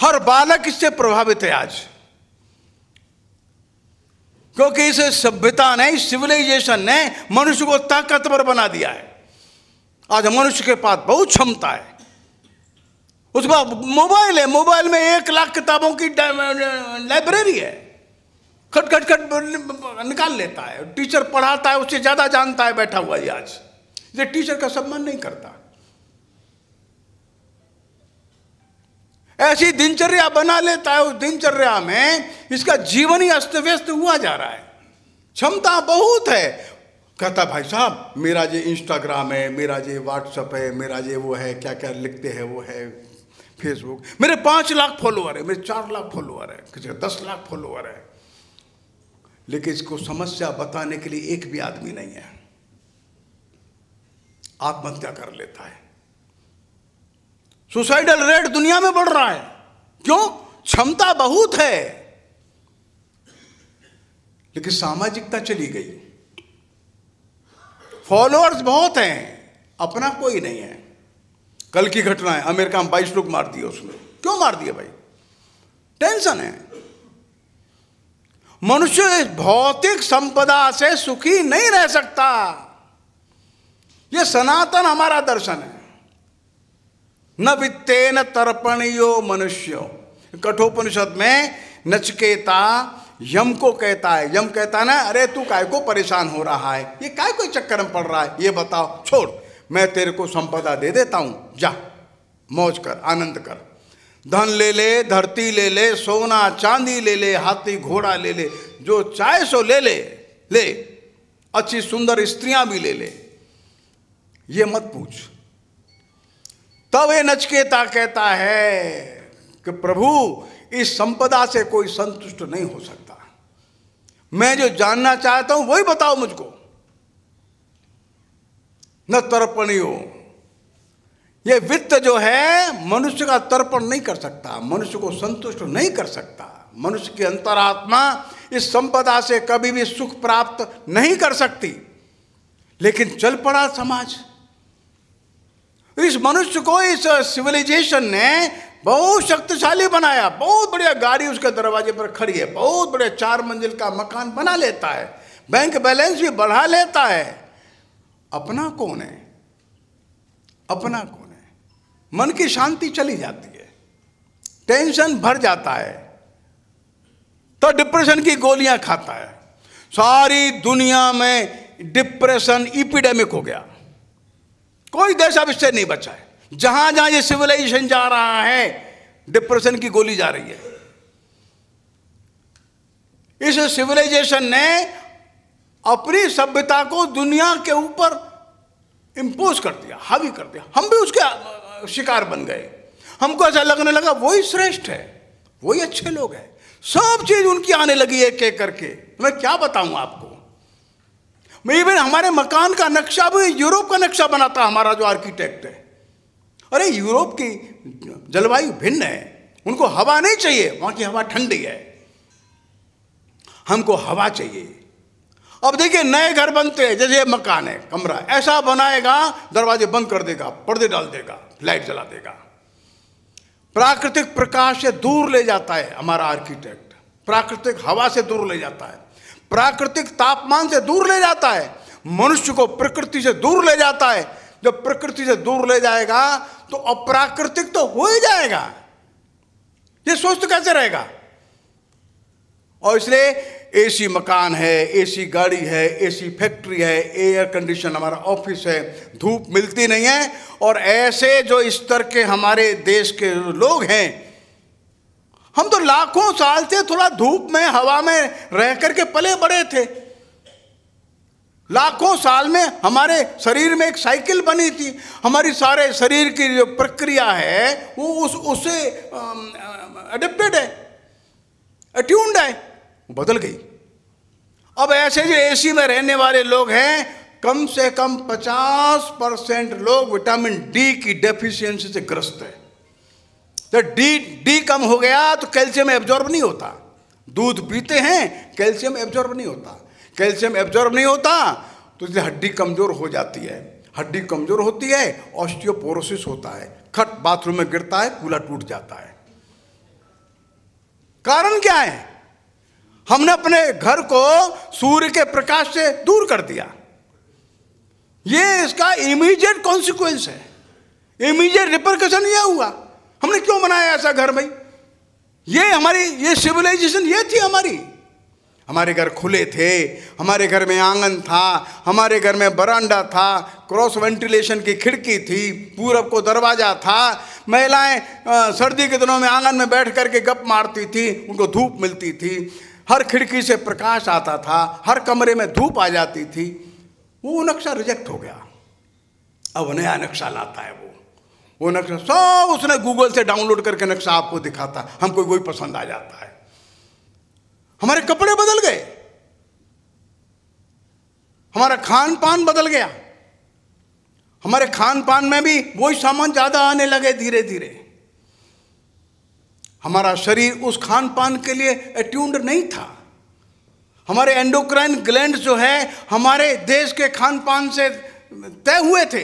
B: हर बालक इससे प्रभावित है आज क्योंकि इस सभ्यता ने इस सिविलाइजेशन ने मनुष्य को ताकतवर बना दिया है आज मनुष्य के पास बहुत क्षमता है उसके बाद मोबाइल है मोबाइल में एक लाख किताबों की लाइब्रेरी है खट खट खट निकाल लेता है टीचर पढ़ाता है उससे ज़्यादा जानता है बैठा हुआ आज ये टीचर का सम्मान नहीं करता ऐसी दिनचर्या बना लेता है उस दिनचर्या में इसका जीवन ही अस्त व्यस्त हुआ जा रहा है क्षमता बहुत है कहता भाई साहब मेरा जे इंस्टाग्राम है मेरा जे व्हाट्सअप है मेरा जे वो है क्या क्या लिखते हैं वो है फेसबुक मेरे पांच लाख फॉलोअर है मेरे चार लाख फॉलोअर है किसी का दस लाख फॉलोअर है लेकिन इसको समस्या बताने के लिए एक भी आदमी नहीं है आत्महत्या कर लेता है सुसाइडल रेट दुनिया में बढ़ रहा है क्यों क्षमता बहुत है लेकिन सामाजिकता चली गई फॉलोअर्स बहुत हैं अपना कोई नहीं है कल की घटना है अमेरिका में बाईस लोग मार दिए उसने क्यों मार दिए भाई टेंशन है मनुष्य भौतिक संपदा से सुखी नहीं रह सकता यह सनातन हमारा दर्शन है न वित्ते न तर्पणीयो मनुष्य कठोपनिषद में नचकेता यम को कहता है यम कहता है ना अरे तू काय को परेशान हो रहा है ये काय कोई चक्कर में पड़ रहा है ये बताओ छोड़ मैं तेरे को संपदा दे देता हूँ जा मौज कर आनंद कर धन ले ले धरती ले ले सोना चांदी ले ले हाथी घोड़ा ले ले जो चाहे सो ले ले ले अच्छी सुंदर स्त्रियां भी ले ले ये मत पूछ तब ये नचकेता कहता है कि प्रभु इस संपदा से कोई संतुष्ट नहीं हो सकता मैं जो जानना चाहता हूं वही बताओ मुझको न तर्पणियो ये वित्त जो है मनुष्य का तर्पण नहीं कर सकता मनुष्य को संतुष्ट नहीं कर सकता मनुष्य की अंतरात्मा इस संपदा से कभी भी सुख प्राप्त नहीं कर सकती लेकिन चल पड़ा समाज इस मनुष्य को इस सिविलाइजेशन ने बहुत शक्तिशाली बनाया बहुत बढ़िया गाड़ी उसके दरवाजे पर खड़ी है बहुत बढ़िया चार मंजिल का मकान बना लेता है बैंक बैलेंस भी बढ़ा लेता है अपना कौन है अपना कौन है मन की शांति चली जाती है टेंशन भर जाता है तो डिप्रेशन की गोलियां खाता है सारी दुनिया में डिप्रेशन इपिडेमिक हो गया कोई देश अब इससे नहीं बचा है जहां जहां ये सिविलाइजेशन जा रहा है डिप्रेशन की गोली जा रही है इस सिविलाइजेशन ने अपनी सभ्यता को दुनिया के ऊपर इम्पोज कर दिया हावी कर दिया हम भी उसके शिकार बन गए हमको ऐसा लगने लगा वही श्रेष्ठ है वही अच्छे लोग हैं सब चीज उनकी आने लगी एक एक करके मैं क्या बताऊं आपको मैं इवन हमारे मकान का नक्शा भी यूरोप का नक्शा बनाता हमारा जो आर्किटेक्ट है अरे यूरोप की जलवायु भिन्न है उनको हवा नहीं चाहिए वहां की हवा ठंडी है हमको हवा चाहिए अब देखिए नए घर बनते हैं जैसे मकान है कमरा ऐसा बनाएगा दरवाजे बंद कर देगा पर्दे डाल देगा लाइट जला देगा प्राकृतिक प्रकाश से दूर ले जाता है हमारा आर्किटेक्ट प्राकृतिक हवा से दूर ले जाता है प्राकृतिक तापमान से दूर ले जाता है मनुष्य को प्रकृति से दूर ले जाता है जब प्रकृति से दूर ले जाएगा तो अप्राकृतिक तो हो ही जाएगा ये स्वस्थ कैसे रहेगा और इसलिए एसी मकान है एसी गाड़ी है एसी फैक्ट्री है एयर कंडीशन हमारा ऑफिस है धूप मिलती नहीं है और ऐसे जो स्तर के हमारे देश के लोग हैं हम तो लाखों साल से थोड़ा धूप में हवा में रह करके पले बड़े थे लाखों साल में हमारे शरीर में एक साइकिल बनी थी हमारी सारे शरीर की जो प्रक्रिया है वो उस उससे अडेप्टेड है अट्यून्ड है बदल गई अब ऐसे जो एसी में रहने वाले लोग हैं कम से कम 50 परसेंट लोग विटामिन डी की डेफिशिएंसी से ग्रस्त है तो डी डी कम हो गया तो कैल्शियम एब्जॉर्ब नहीं होता दूध पीते हैं कैल्शियम एब्जॉर्ब नहीं होता कैल्शियम एब्जॉर्ब नहीं होता तो इसलिए हड्डी कमज़ोर हो जाती है हड्डी कमज़ोर होती है ऑस्टियोपोरोसिस होता है खट बाथरूम में गिरता है कूला टूट जाता है कारण क्या है हमने अपने घर को सूर्य के प्रकाश से दूर कर दिया ये इसका इमीडिएट कॉन्सिक्वेंस है इमीडिएट रिप्रकशन यह हुआ हमने क्यों बनाया ऐसा घर भाई ये हमारी ये सिविलाइजेशन ये थी हमारी हमारे घर खुले थे हमारे घर में आंगन था हमारे घर में बरांडा था क्रॉस वेंटिलेशन की खिड़की थी पूरब को दरवाज़ा था महिलाएं सर्दी के दिनों में आंगन में बैठ करके गप मारती थी उनको धूप मिलती थी हर खिड़की से प्रकाश आता था हर कमरे में धूप आ जाती थी वो नक्शा रिजेक्ट हो गया अब नया नक्शा लाता है वो वो नक्शा सब उसने गूगल से डाउनलोड करके नक्शा आपको दिखाता हमको वही पसंद आ जाता है हमारे कपड़े बदल गए हमारा खान पान बदल गया हमारे खान पान में भी वही सामान ज़्यादा आने लगे धीरे धीरे हमारा शरीर उस खान पान के लिए अट्यून्ड नहीं था हमारे एंडोक्राइन ग्लैंड जो है हमारे देश के खान पान से तय हुए थे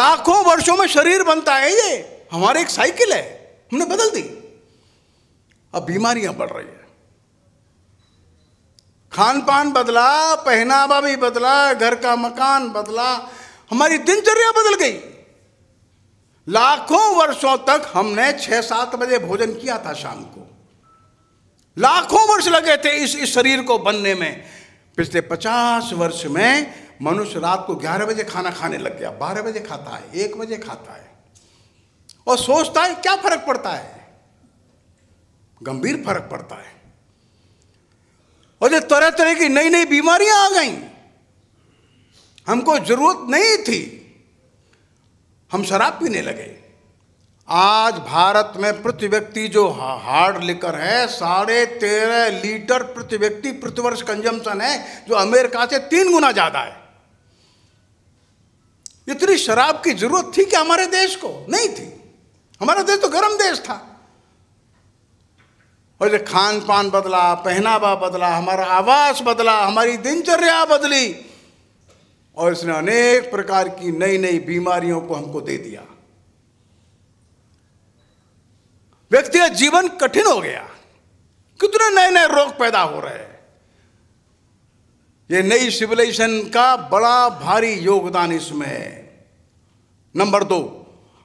B: लाखों वर्षों में शरीर बनता है ये हमारे एक साइकिल है हमने बदल दी अब बीमारियां बढ़ रही है खान पान बदला पहनावा भी बदला घर का मकान बदला हमारी दिनचर्या बदल गई लाखों वर्षों तक हमने छह सात बजे भोजन किया था शाम को लाखों वर्ष लगे थे इस इस शरीर को बनने में पिछले पचास वर्ष में मनुष्य रात को ग्यारह बजे खाना खाने लग गया बारह बजे खाता है एक बजे खाता है और सोचता है क्या फर्क पड़ता है गंभीर फर्क पड़ता है और जो तरह तरह की नई नई बीमारियां आ गई हमको जरूरत नहीं थी हम शराब पीने लगे आज भारत में प्रति व्यक्ति जो हार्ड लिकर है साढ़े तेरह लीटर प्रति व्यक्ति प्रतिवर्ष कंजम्पशन है जो अमेरिका से तीन गुना ज़्यादा है इतनी शराब की जरूरत थी क्या हमारे देश को नहीं थी हमारा देश तो गर्म देश था और जो खान पान बदला पहनावा बदला हमारा आवास बदला हमारी दिनचर्या बदली और इसने अनेक प्रकार की नई नई बीमारियों को हमको दे दिया व्यक्ति का जीवन कठिन हो गया कितने नए नए रोग पैदा हो रहे हैं ये नई सिविलाइजेशन का बड़ा भारी योगदान इसमें है नंबर दो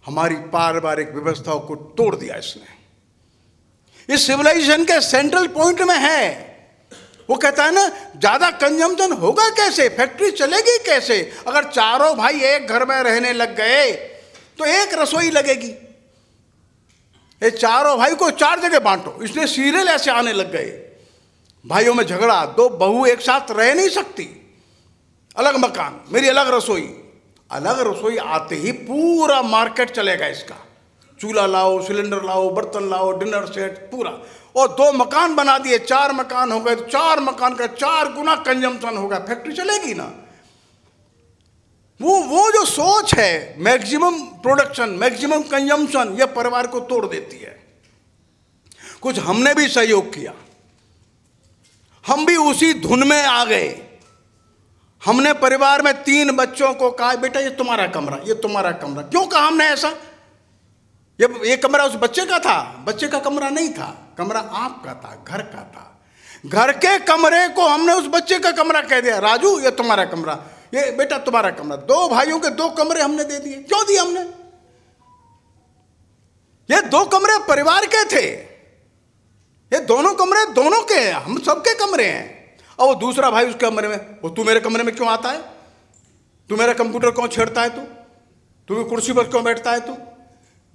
B: हमारी पारिवारिक व्यवस्थाओं को तोड़ दिया इसने इस सिविलाइजेशन के सेंट्रल पॉइंट में है वो कहता है ना ज़्यादा कंजम्पन होगा कैसे फैक्ट्री चलेगी कैसे अगर चारों भाई एक घर में रहने लग गए तो एक रसोई लगेगी ये चारों भाई को चार जगह बांटो इसलिए सीरियल ऐसे आने लग गए भाइयों में झगड़ा दो बहू एक साथ रह नहीं सकती अलग मकान मेरी अलग रसोई अलग रसोई आते ही पूरा मार्केट चलेगा इसका चूल्हा लाओ सिलेंडर लाओ बर्तन लाओ डिनर सेट पूरा और दो मकान बना दिए चार मकान हो गए तो चार मकान का चार गुना कंजम्पशन होगा फैक्ट्री चलेगी ना वो वो जो सोच है मैक्सिमम प्रोडक्शन मैक्सिमम कंजम्पशन ये परिवार को तोड़ देती है कुछ हमने भी सहयोग किया हम भी उसी धुन में आ गए हमने परिवार में तीन बच्चों को कहा बेटा ये तुम्हारा कमरा ये तुम्हारा कमरा क्यों कहा हमने ऐसा ये ये कमरा उस बच्चे का था बच्चे का कमरा नहीं था कमरा आपका था घर का था घर के कमरे को हमने उस बच्चे का कमरा कह दिया राजू ये तुम्हारा कमरा ये बेटा तुम्हारा कमरा दो भाइयों के दो कमरे हमने दे दिए क्यों दिए हमने ये दो कमरे परिवार के थे ये दोनों कमरे दोनों के हैं हम सबके कमरे हैं और वो दूसरा भाई उसके कमरे में वो तू मेरे कमरे में क्यों आता है तू मेरा कंप्यूटर क्यों छेड़ता है तू तू कुर्सी पर क्यों बैठता है तू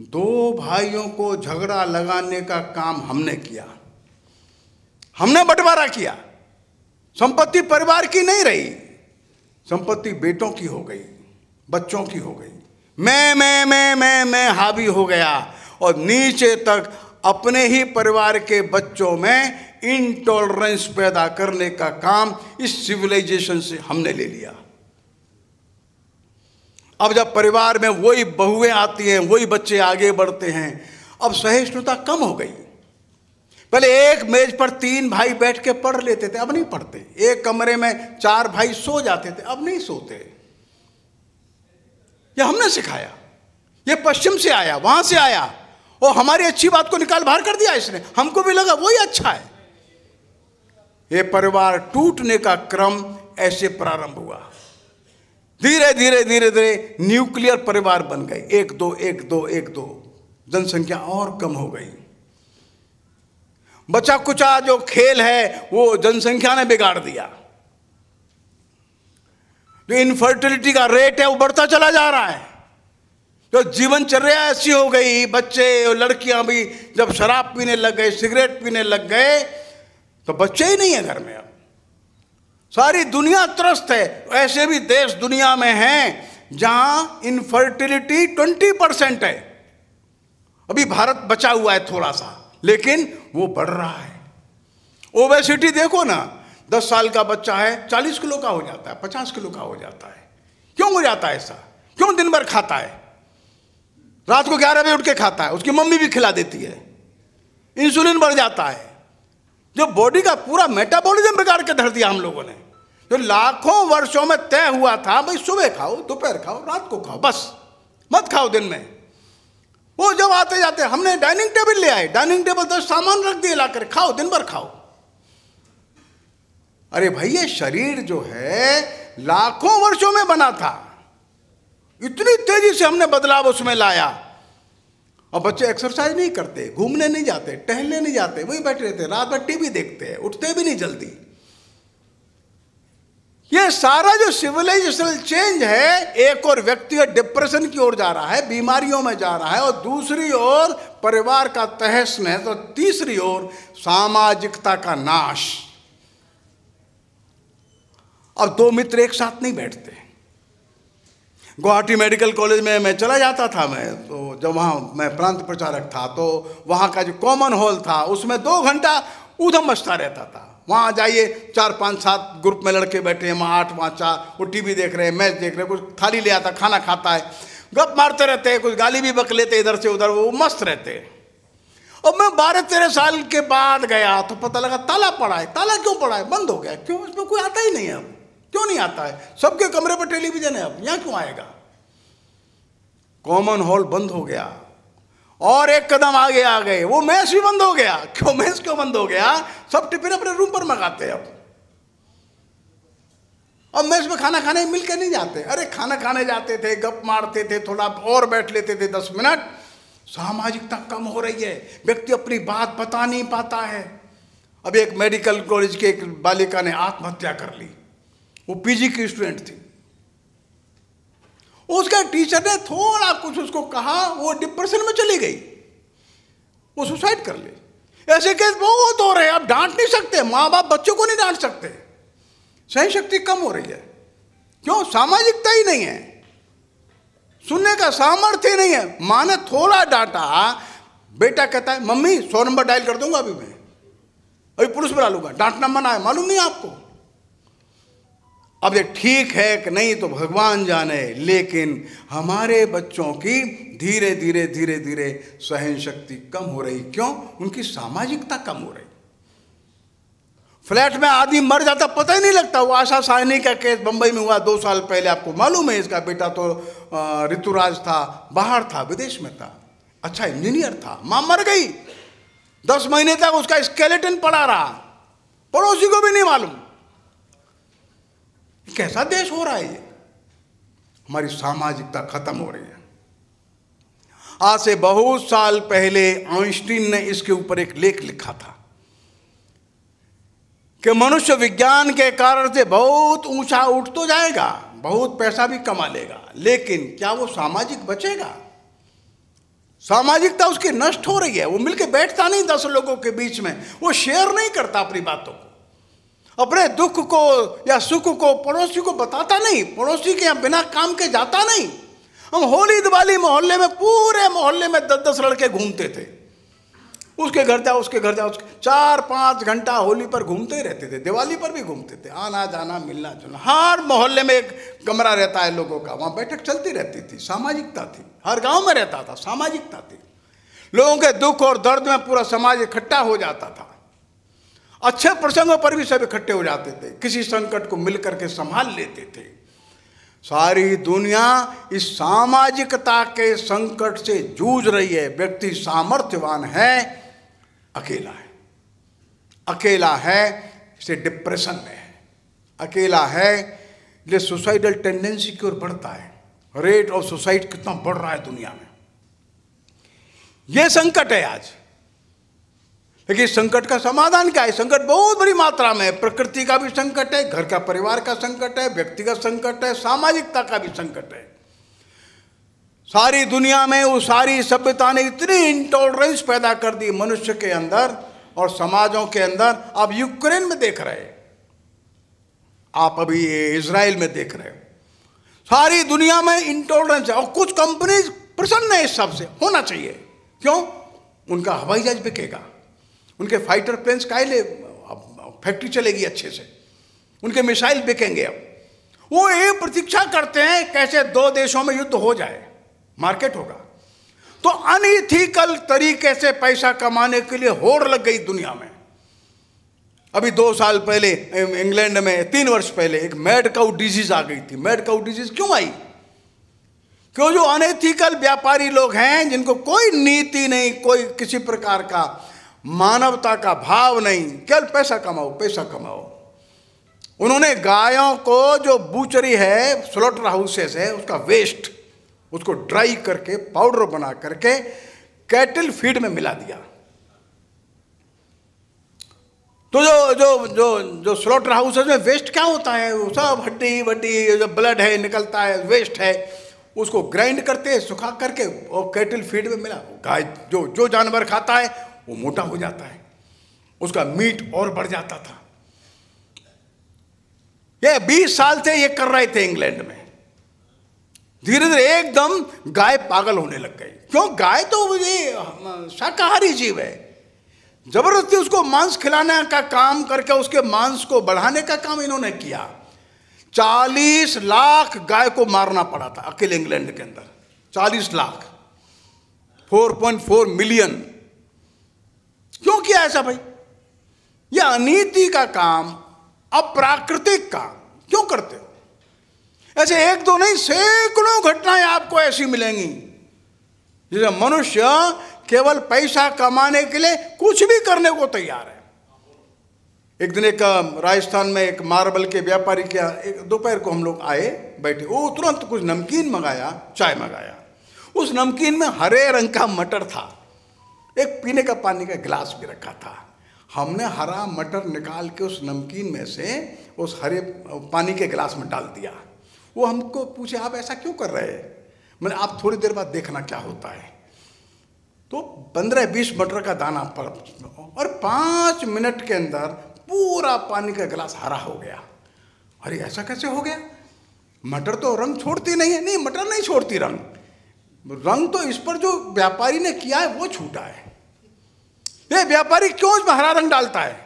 B: दो भाइयों को झगड़ा लगाने का काम हमने किया हमने बंटवारा किया संपत्ति परिवार की नहीं रही संपत्ति बेटों की हो गई बच्चों की हो गई मैं मैं मैं मैं मैं हावी हो गया और नीचे तक अपने ही परिवार के बच्चों में इंटॉलरेंस पैदा करने का काम इस सिविलाइजेशन से हमने ले लिया अब जब परिवार में वही बहुएं आती हैं वही बच्चे आगे बढ़ते हैं अब सहिष्णुता कम हो गई पहले एक मेज पर तीन भाई बैठ के पढ़ लेते थे अब नहीं पढ़ते एक कमरे में चार भाई सो जाते थे अब नहीं सोते ये हमने सिखाया ये पश्चिम से आया वहां से आया और हमारी अच्छी बात को निकाल बाहर कर दिया इसने हमको भी लगा वही अच्छा है ये परिवार टूटने का क्रम ऐसे प्रारंभ हुआ धीरे धीरे धीरे धीरे न्यूक्लियर परिवार बन गए एक दो एक दो एक दो जनसंख्या और कम हो गई बचा कुचा जो खेल है वो जनसंख्या ने बिगाड़ दिया जो इनफर्टिलिटी का रेट है वो बढ़ता चला जा रहा है जो जीवनचर्या ऐसी हो गई बच्चे और लड़कियां भी जब शराब पीने लग गए सिगरेट पीने लग गए तो बच्चे ही नहीं है घर में अब सारी दुनिया त्रस्त है ऐसे भी देश दुनिया में हैं जहाँ इनफर्टिलिटी ट्वेंटी परसेंट है अभी भारत बचा हुआ है थोड़ा सा लेकिन वो बढ़ रहा है ओबेसिटी देखो ना दस साल का बच्चा है चालीस किलो का हो जाता है पचास किलो का हो जाता है क्यों हो जाता है ऐसा क्यों दिन भर खाता है रात को ग्यारह बजे उठ के खाता है उसकी मम्मी भी खिला देती है इंसुलिन बढ़ जाता है जो बॉडी का पूरा मेटाबॉलिज्म बिगाड़ के धर दिया हम लोगों ने जो लाखों वर्षों में तय हुआ था भाई सुबह खाओ दोपहर खाओ रात को खाओ बस मत खाओ दिन में वो जब आते जाते हमने डाइनिंग टेबल ले आए डाइनिंग टेबल तो सामान रख दिए लाकर खाओ दिन भर खाओ अरे भाई ये शरीर जो है लाखों वर्षों में बना था इतनी तेजी से हमने बदलाव उसमें लाया और बच्चे एक्सरसाइज नहीं करते घूमने नहीं जाते टहलने नहीं जाते वही बैठे रहते रात भर टीवी देखते हैं उठते भी नहीं जल्दी ये सारा जो सिविलाइजेशनल चेंज है एक और व्यक्तिगत डिप्रेशन की ओर जा रहा है बीमारियों में जा रहा है और दूसरी ओर परिवार का तहस में तो तीसरी ओर सामाजिकता का नाश अब दो मित्र एक साथ नहीं बैठते गुवाहाटी मेडिकल कॉलेज में मैं चला जाता था मैं तो जब वहाँ मैं प्रांत प्रचारक था तो वहाँ का जो कॉमन हॉल था उसमें दो घंटा ऊधम मचता रहता था वहाँ जाइए चार पाँच सात ग्रुप में लड़के बैठे हैं वहाँ आठ वहाँ चार वो टीवी देख रहे हैं मैच देख रहे हैं कुछ थाली ले आता खाना खाता है गप मारते रहते हैं कुछ गाली भी बक लेते इधर से उधर वो मस्त रहते हैं और मैं बारह तेरह साल के बाद गया तो पता लगा ताला पड़ा है ताला क्यों पड़ा है बंद हो गया क्यों उसमें कोई आता ही नहीं है अब क्यों नहीं आता है सबके कमरे पर टेलीविजन है अब यहाँ क्यों आएगा कॉमन हॉल बंद हो गया और एक कदम आगे आ गए वो मैच भी बंद हो गया क्यों मैच क्यों बंद हो गया सब टिफिन अपने रूम पर मंगाते हैं अब अब मैच में खाना खाने मिल के नहीं जाते अरे खाना खाने जाते थे गप मारते थे थोड़ा और बैठ लेते थे दस मिनट सामाजिकता कम हो रही है व्यक्ति अपनी बात बता नहीं पाता है अब एक मेडिकल कॉलेज के एक बालिका ने आत्महत्या कर ली वो पीजी की स्टूडेंट थी उसके टीचर ने थोड़ा कुछ उसको कहा वो डिप्रेशन में चली गई वो सुसाइड कर ले ऐसे केस बहुत हो रहे हैं आप डांट नहीं सकते माँ बाप बच्चों को नहीं डांट सकते सही शक्ति कम हो रही है क्यों सामाजिकता ही नहीं है सुनने का सामर्थ्य ही नहीं है माँ ने थोड़ा डांटा बेटा कहता है मम्मी सौ नंबर डायल कर दूंगा अभी मैं अभी पुलिस बुला लूंगा डांटना मना है मालूम नहीं आपको अब ये ठीक है कि नहीं तो भगवान जाने लेकिन हमारे बच्चों की धीरे धीरे धीरे धीरे सहन शक्ति कम हो रही क्यों उनकी सामाजिकता कम हो रही फ्लैट में आदमी मर जाता पता ही नहीं लगता वो आशा साहनी का केस बंबई में हुआ दो साल पहले आपको मालूम है इसका बेटा तो ऋतुराज था बाहर था विदेश में था अच्छा इंजीनियर था माँ मर गई दस महीने तक उसका स्केलेटन पड़ा रहा पड़ोसी को भी नहीं मालूम कैसा देश हो रहा है ये हमारी सामाजिकता खत्म हो रही है आज से बहुत साल पहले आइंस्टीन ने इसके ऊपर एक लेख लिखा था कि मनुष्य विज्ञान के कारण से बहुत ऊंचा उठ तो जाएगा बहुत पैसा भी कमा लेगा लेकिन क्या वो सामाजिक बचेगा सामाजिकता उसकी नष्ट हो रही है वो मिलके बैठता नहीं दस लोगों के बीच में वो शेयर नहीं करता अपनी बातों को अपने दुख को या सुख को पड़ोसी को बताता नहीं पड़ोसी के यहाँ बिना काम के जाता नहीं हम होली दिवाली मोहल्ले में पूरे मोहल्ले में दस दस लड़के घूमते थे उसके घर जाओ उसके घर जाओ उसके चार पाँच घंटा होली पर घूमते ही रहते थे दिवाली पर भी घूमते थे आना जाना मिलना जुलना हर मोहल्ले में एक कमरा रहता है लोगों का वहाँ बैठक चलती रहती थी सामाजिकता थी हर गांव में रहता था सामाजिकता थी लोगों के दुख और दर्द में पूरा समाज इकट्ठा हो जाता था अच्छे प्रसंगों पर भी सब इकट्ठे हो जाते थे किसी संकट को मिलकर के संभाल लेते थे सारी दुनिया इस सामाजिकता के संकट से जूझ रही है व्यक्ति सामर्थ्यवान है अकेला है अकेला है इसे डिप्रेशन में है अकेला है जो सुसाइडल टेंडेंसी की ओर बढ़ता है रेट ऑफ सुसाइड कितना बढ़ रहा है दुनिया में यह संकट है आज लेकिन संकट का समाधान क्या है संकट बहुत बड़ी मात्रा में है प्रकृति का भी संकट है घर का परिवार का संकट है व्यक्तिगत संकट है सामाजिकता का भी संकट है सारी दुनिया में वो सारी सभ्यता ने इतनी इंटॉलरेंस पैदा कर दी मनुष्य के अंदर और समाजों के अंदर आप यूक्रेन में देख रहे आप अभी इसराइल में देख रहे हो सारी दुनिया में इंटॉलरेंस है और कुछ कंपनीज प्रसन्न है इस सबसे होना चाहिए क्यों उनका हवाई जहाज बिकेगा उनके फाइटर प्लेन्स ले फैक्ट्री चलेगी अच्छे से उनके मिसाइल बिकेंगे अब वो ये प्रतीक्षा करते हैं कैसे दो देशों में युद्ध हो जाए मार्केट होगा तो अनइथिकल तरीके से पैसा कमाने के लिए होड़ लग गई दुनिया में अभी दो साल पहले इंग्लैंड में तीन वर्ष पहले एक मैड काउ डिजीज आ गई थी मेड काउ डिजीज क्यों आई क्यों जो अनएथिकल व्यापारी लोग हैं जिनको कोई नीति नहीं कोई किसी प्रकार का मानवता का भाव नहीं केवल पैसा कमाओ पैसा कमाओ उन्होंने गायों को जो बूचरी है स्लोटर हाउसेस है उसका वेस्ट उसको ड्राई करके पाउडर बना करके कैटल फीड में मिला दिया तो जो जो जो जो स्लोटर हाउस में वेस्ट क्या होता है वो सब हड्डी वड्डी जो ब्लड है निकलता है वेस्ट है उसको ग्राइंड करते सुखा करके और कैटल फीड में मिला गाय जो जो जानवर खाता है वो मोटा हो जाता है उसका मीट और बढ़ जाता था ये 20 साल से ये कर रहे थे इंग्लैंड में धीरे धीरे एकदम गाय पागल होने लग गई क्यों गाय तो ये शाकाहारी जीव है जबरदस्ती उसको मांस खिलाने का काम करके उसके मांस को बढ़ाने का काम इन्होंने किया चालीस लाख गाय को मारना पड़ा था अकेले इंग्लैंड के अंदर चालीस लाख 4.4 मिलियन क्यों किया ऐसा भाई यह अनीति का काम अप्राकृतिक काम क्यों करते हो ऐसे एक दो नहीं सैकड़ों घटनाएं आपको ऐसी मिलेंगी जिसे मनुष्य केवल पैसा कमाने के लिए कुछ भी करने को तैयार है एक दिन एक राजस्थान में एक मार्बल के व्यापारी के दोपहर को हम लोग आए बैठे वो तुरंत कुछ नमकीन मंगाया चाय मंगाया उस नमकीन में हरे रंग का मटर था एक पीने का पानी का गिलास भी रखा था हमने हरा मटर निकाल के उस नमकीन में से उस हरे पानी के गिलास में डाल दिया वो हमको पूछे आप ऐसा क्यों कर रहे हैं मैंने आप थोड़ी देर बाद देखना क्या होता है तो पंद्रह बीस मटर का दाना पर और पाँच मिनट के अंदर पूरा पानी का गिलास हरा हो गया अरे ऐसा कैसे हो गया मटर तो रंग छोड़ती नहीं है नहीं मटर नहीं छोड़ती रंग रंग तो इस पर जो व्यापारी ने किया है वो छूटा है ये व्यापारी क्यों इसमें हरा रंग डालता है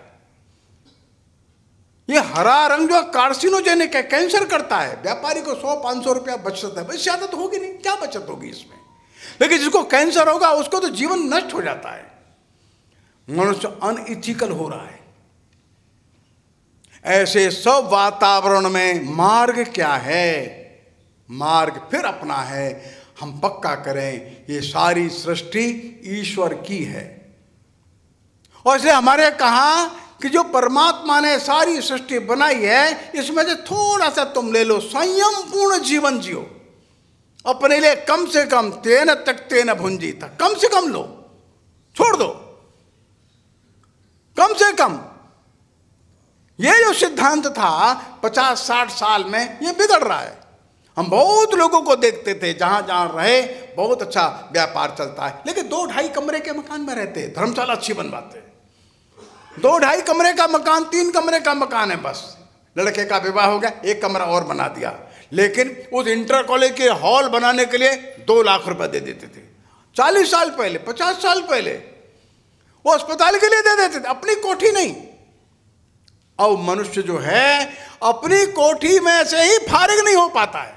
B: ये हरा रंग जो कार्सिनोजेनिक है कैंसर करता है व्यापारी को सौ पांच सौ रुपया बचत है बस आदत तो होगी नहीं क्या बचत होगी इसमें लेकिन जिसको कैंसर होगा उसको तो जीवन नष्ट हो जाता है मनुष्य अनइथिकल हो रहा है ऐसे सब वातावरण में मार्ग क्या है मार्ग फिर अपना है हम पक्का करें ये सारी सृष्टि ईश्वर की है और इसलिए हमारे कहा कि जो परमात्मा ने सारी सृष्टि बनाई है इसमें से थोड़ा सा तुम ले लो संयम पूर्ण जीवन जियो अपने लिए कम से कम तेन तक तेन भुंजी तक कम से कम लो छोड़ दो कम से कम ये जो सिद्धांत था पचास साठ साल में ये बिगड़ रहा है हम बहुत लोगों को देखते थे जहां जहां रहे बहुत अच्छा व्यापार चलता है लेकिन दो ढाई कमरे के मकान में रहते धर्मशाला अच्छी बनवाते दो ढाई कमरे का मकान तीन कमरे का मकान है बस लड़के का विवाह हो गया एक कमरा और बना दिया लेकिन उस इंटर कॉलेज के हॉल बनाने के लिए दो लाख रुपए दे देते थे चालीस साल पहले पचास साल पहले वो अस्पताल के लिए दे देते थे अपनी कोठी नहीं और मनुष्य जो है अपनी कोठी में से ही फारिग नहीं हो पाता है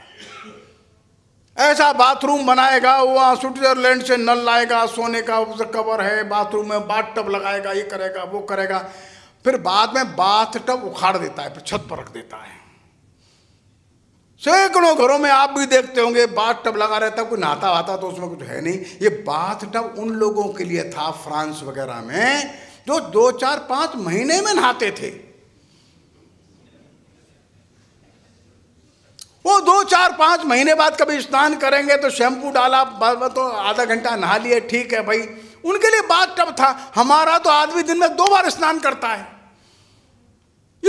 B: ऐसा बाथरूम बनाएगा वहाँ स्विट्जरलैंड से नल लाएगा सोने का कवर है बाथरूम में बाथ टब लगाएगा ये करेगा वो करेगा फिर बाद में बाथ टब उखाड़ देता है फिर छत पर रख देता है सैकड़ों घरों में आप भी देखते होंगे बाथ टब लगा रहता कोई नहाता वहाता तो उसमें कुछ है नहीं ये बाथ टब उन लोगों के लिए था फ्रांस वगैरह में जो दो चार पाँच महीने में नहाते थे वो दो चार पाँच महीने बाद कभी स्नान करेंगे तो शैम्पू डाला तो आधा घंटा नहा लिए ठीक है भाई उनके लिए बात टब था हमारा तो आदमी दिन में दो बार स्नान करता है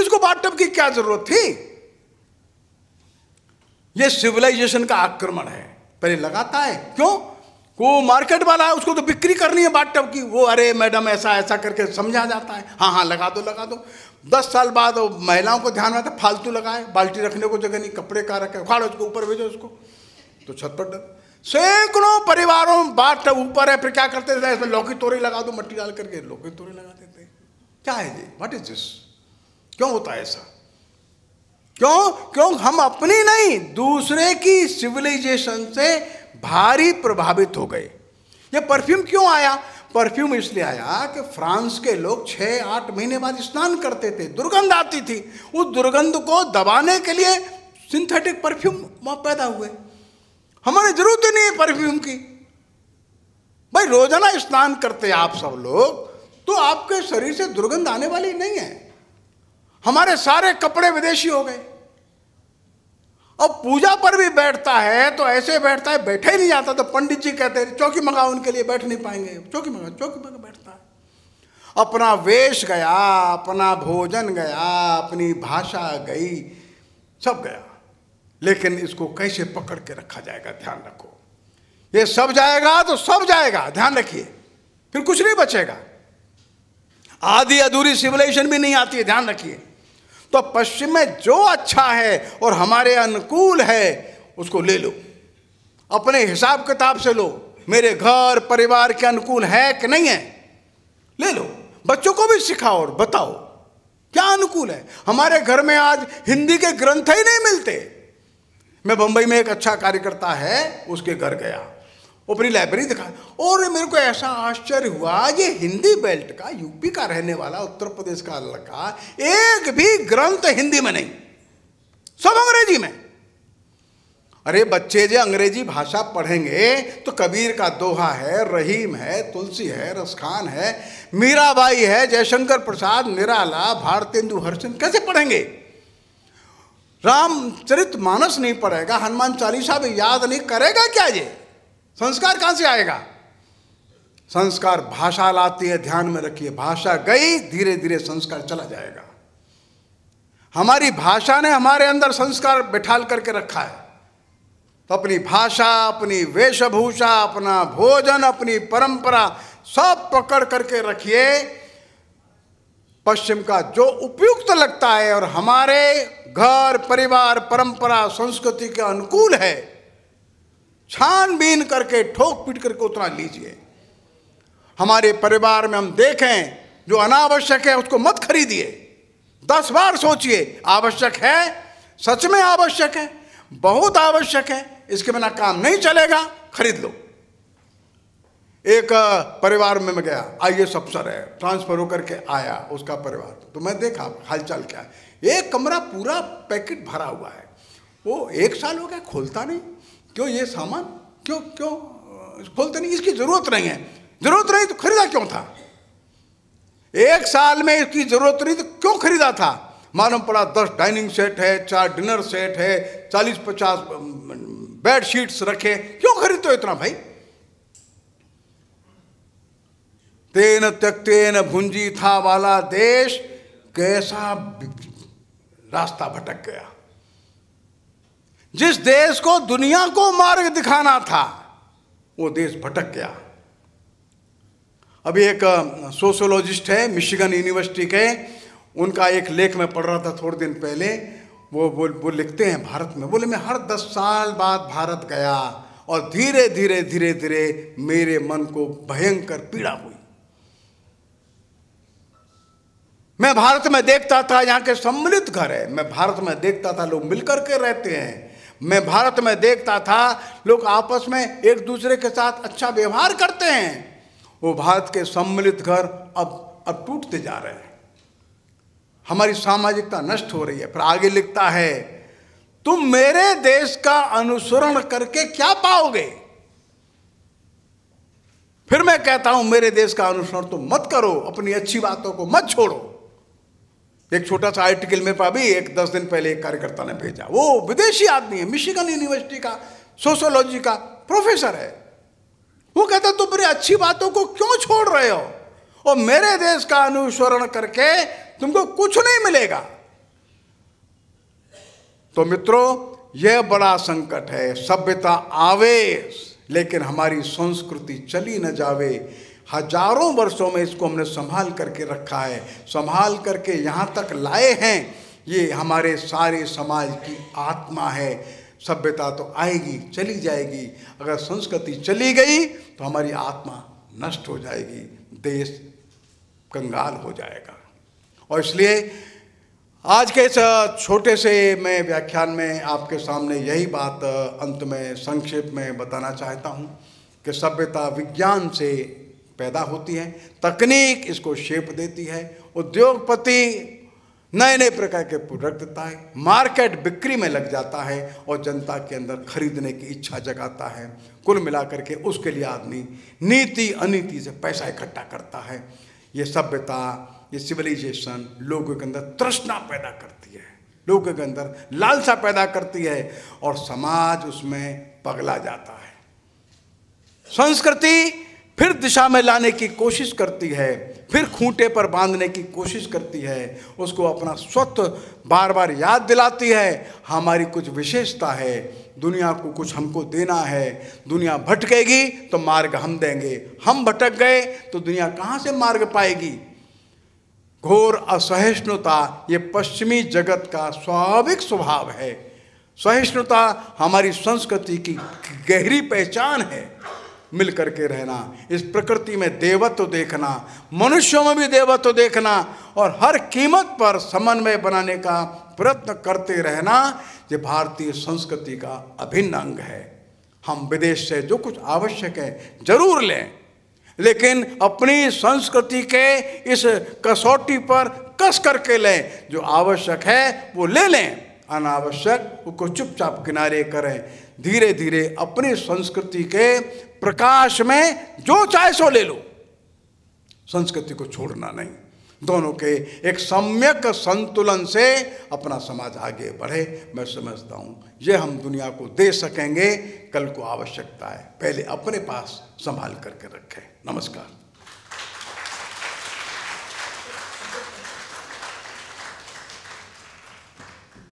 B: इसको बात टब की क्या जरूरत थी ये सिविलाइजेशन का आक्रमण है पहले लगाता है क्यों वो मार्केट वाला है उसको तो बिक्री करनी है बाट टप की वो अरे मैडम ऐसा ऐसा करके समझा जाता है हाँ हाँ लगा दो लगा दो दस साल बाद वो महिलाओं को ध्यान में फालतू लगाए बाल्टी रखने को जगह नहीं कपड़े का रखे उखाड़ो उसको ऊपर भेजो उसको तो छत पर डर सैकड़ों परिवारों में बाट तो ऊपर है फिर क्या करते थे इसमें लौकी तोरी लगा दो मट्टी डाल करके लौकी तोरी लगा देते क्या है ये वट इज दिस क्यों होता है ऐसा क्यों क्यों हम अपनी नहीं दूसरे की सिविलाइजेशन से भारी प्रभावित हो गए ये परफ्यूम क्यों आया परफ्यूम इसलिए आया कि फ्रांस के लोग छः आठ महीने बाद स्नान करते थे दुर्गंध आती थी उस दुर्गंध को दबाने के लिए सिंथेटिक परफ्यूम वहाँ पैदा हुए हमारी जरूरत ही नहीं है परफ्यूम की भाई रोजाना स्नान करते आप सब लोग तो आपके शरीर से दुर्गंध आने वाली नहीं है हमारे सारे कपड़े विदेशी हो गए और पूजा पर भी बैठता है तो ऐसे बैठता है बैठे ही नहीं जाता तो पंडित जी कहते हैं चौकी मंगाओ उनके लिए बैठ नहीं पाएंगे चौकी मंगा चौकी मंगा बैठता है अपना वेश गया अपना भोजन गया अपनी भाषा गई सब गया लेकिन इसको कैसे पकड़ के रखा जाएगा ध्यान रखो ये सब जाएगा तो सब जाएगा ध्यान रखिए फिर कुछ नहीं बचेगा आधी अधूरी सिविलाइजेशन भी नहीं आती है ध्यान रखिए तो पश्चिम में जो अच्छा है और हमारे अनुकूल है उसको ले लो अपने हिसाब किताब से लो मेरे घर परिवार के अनुकूल है कि नहीं है ले लो बच्चों को भी सिखाओ और बताओ क्या अनुकूल है हमारे घर में आज हिंदी के ग्रंथ ही नहीं मिलते मैं बंबई में एक अच्छा कार्यकर्ता है उसके घर गया अपनी लाइब्रेरी दिखा और मेरे को ऐसा आश्चर्य हुआ ये हिंदी बेल्ट का यूपी का रहने वाला उत्तर प्रदेश का लड़का एक भी ग्रंथ हिंदी में नहीं सब अंग्रेजी में अरे बच्चे जो अंग्रेजी भाषा पढ़ेंगे तो कबीर का दोहा है रहीम है तुलसी है रसखान है मीराबाई है जयशंकर प्रसाद निराला भारतेंदु हरिचंद कैसे पढ़ेंगे रामचरित मानस नहीं पढ़ेगा हनुमान चालीसा भी याद नहीं करेगा क्या ये संस्कार कहां से आएगा संस्कार भाषा लाती है ध्यान में रखिए भाषा गई धीरे धीरे संस्कार चला जाएगा हमारी भाषा ने हमारे अंदर संस्कार बिठाल करके रखा है तो अपनी भाषा अपनी वेशभूषा अपना भोजन अपनी परंपरा सब पकड़ करके रखिए पश्चिम का जो उपयुक्त लगता है और हमारे घर परिवार परंपरा संस्कृति के अनुकूल है छानबीन करके ठोक पीट करके उतना लीजिए हमारे परिवार में हम देखें जो अनावश्यक है उसको मत खरीदिए दस बार सोचिए आवश्यक है सच में आवश्यक है बहुत आवश्यक है इसके बिना काम नहीं चलेगा खरीद लो एक परिवार में मैं गया आई एस अफसर है ट्रांसफर होकर के आया उसका परिवार तो मैं देखा हालचाल क्या है एक कमरा पूरा पैकेट भरा हुआ है वो एक साल हो गया खोलता नहीं क्यों ये सामान क्यों क्यों खोलते नहीं इसकी जरूरत नहीं है जरूरत नहीं तो खरीदा क्यों था एक साल में इसकी जरूरत नहीं तो क्यों खरीदा था मालूम पड़ा दस डाइनिंग सेट है चार डिनर सेट है चालीस पचास बेड शीट्स रखे क्यों खरीदते हो इतना भाई तेन त्यक्तेन भुंजी था वाला देश कैसा रास्ता भटक गया जिस देश को दुनिया को मार्ग दिखाना था वो देश भटक गया अभी एक सोशोलॉजिस्ट है मिशिगन यूनिवर्सिटी के उनका एक लेख मैं पढ़ रहा था थोड़े दिन पहले वो वो वो लिखते हैं भारत में बोले मैं हर दस साल बाद भारत गया और धीरे धीरे धीरे धीरे मेरे मन को भयंकर पीड़ा हुई मैं भारत में देखता था यहाँ के सम्मिलित घर है मैं भारत में देखता था लोग मिलकर के रहते हैं मैं भारत में देखता था लोग आपस में एक दूसरे के साथ अच्छा व्यवहार करते हैं वो भारत के सम्मिलित घर अब अब टूटते जा रहे हैं हमारी सामाजिकता नष्ट हो रही है फिर आगे लिखता है तुम मेरे देश का अनुसरण करके क्या पाओगे फिर मैं कहता हूं मेरे देश का अनुसरण तो मत करो अपनी अच्छी बातों को मत छोड़ो एक छोटा सा आर्टिकल मेरे पास भी एक दस दिन पहले एक कार्यकर्ता ने भेजा वो विदेशी आदमी है मिशिगन यूनिवर्सिटी का सोशोलॉजी का प्रोफेसर है वो कहता तुम बड़ी अच्छी बातों को क्यों छोड़ रहे हो और मेरे देश का अनुसरण करके तुमको कुछ नहीं मिलेगा तो मित्रों यह बड़ा संकट है सभ्यता आवेश लेकिन हमारी संस्कृति चली न जावे हजारों वर्षों में इसको हमने संभाल करके रखा है संभाल करके यहाँ तक लाए हैं ये हमारे सारे समाज की आत्मा है सभ्यता तो आएगी चली जाएगी अगर संस्कृति चली गई तो हमारी आत्मा नष्ट हो जाएगी देश कंगाल हो जाएगा और इसलिए आज के इस छोटे से मैं व्याख्यान में आपके सामने यही बात अंत में संक्षेप में बताना चाहता हूँ कि सभ्यता विज्ञान से पैदा होती है तकनीक इसको शेप देती है उद्योगपति नए नए प्रकार के प्रोडक्ट देता है मार्केट बिक्री में लग जाता है और जनता के अंदर खरीदने की इच्छा जगाता है कुल मिलाकर के उसके लिए आदमी नीति अनीति से पैसा इकट्ठा करता है ये सभ्यता ये सिविलाइजेशन लोगों के अंदर तृष्णा पैदा करती है लोगों के अंदर लालसा पैदा करती है और समाज उसमें पगला जाता है संस्कृति फिर दिशा में लाने की कोशिश करती है फिर खूंटे पर बांधने की कोशिश करती है उसको अपना स्वत्व बार बार याद दिलाती है हमारी कुछ विशेषता है दुनिया को कुछ हमको देना है दुनिया भटकेगी तो मार्ग हम देंगे हम भटक गए तो दुनिया कहाँ से मार्ग पाएगी घोर असहिष्णुता ये पश्चिमी जगत का स्वाभाविक स्वभाव है सहिष्णुता हमारी संस्कृति की गहरी पहचान है मिल करके रहना इस प्रकृति में देवत्व देखना मनुष्यों में भी देवत्व देखना और हर कीमत पर समन्वय बनाने का प्रयत्न करते रहना ये भारतीय संस्कृति का अभिन्न अंग है हम विदेश से जो कुछ आवश्यक है जरूर लें लेकिन अपनी संस्कृति के इस कसौटी पर कस करके लें जो आवश्यक है वो ले लें अनावश्यक उसको चुपचाप किनारे करें धीरे धीरे अपनी संस्कृति के प्रकाश में जो चाहे सो ले लो संस्कृति को छोड़ना नहीं दोनों के एक सम्यक संतुलन से अपना समाज आगे बढ़े मैं समझता हूँ ये हम दुनिया को दे सकेंगे कल को आवश्यकता है पहले अपने पास संभाल करके रखें नमस्कार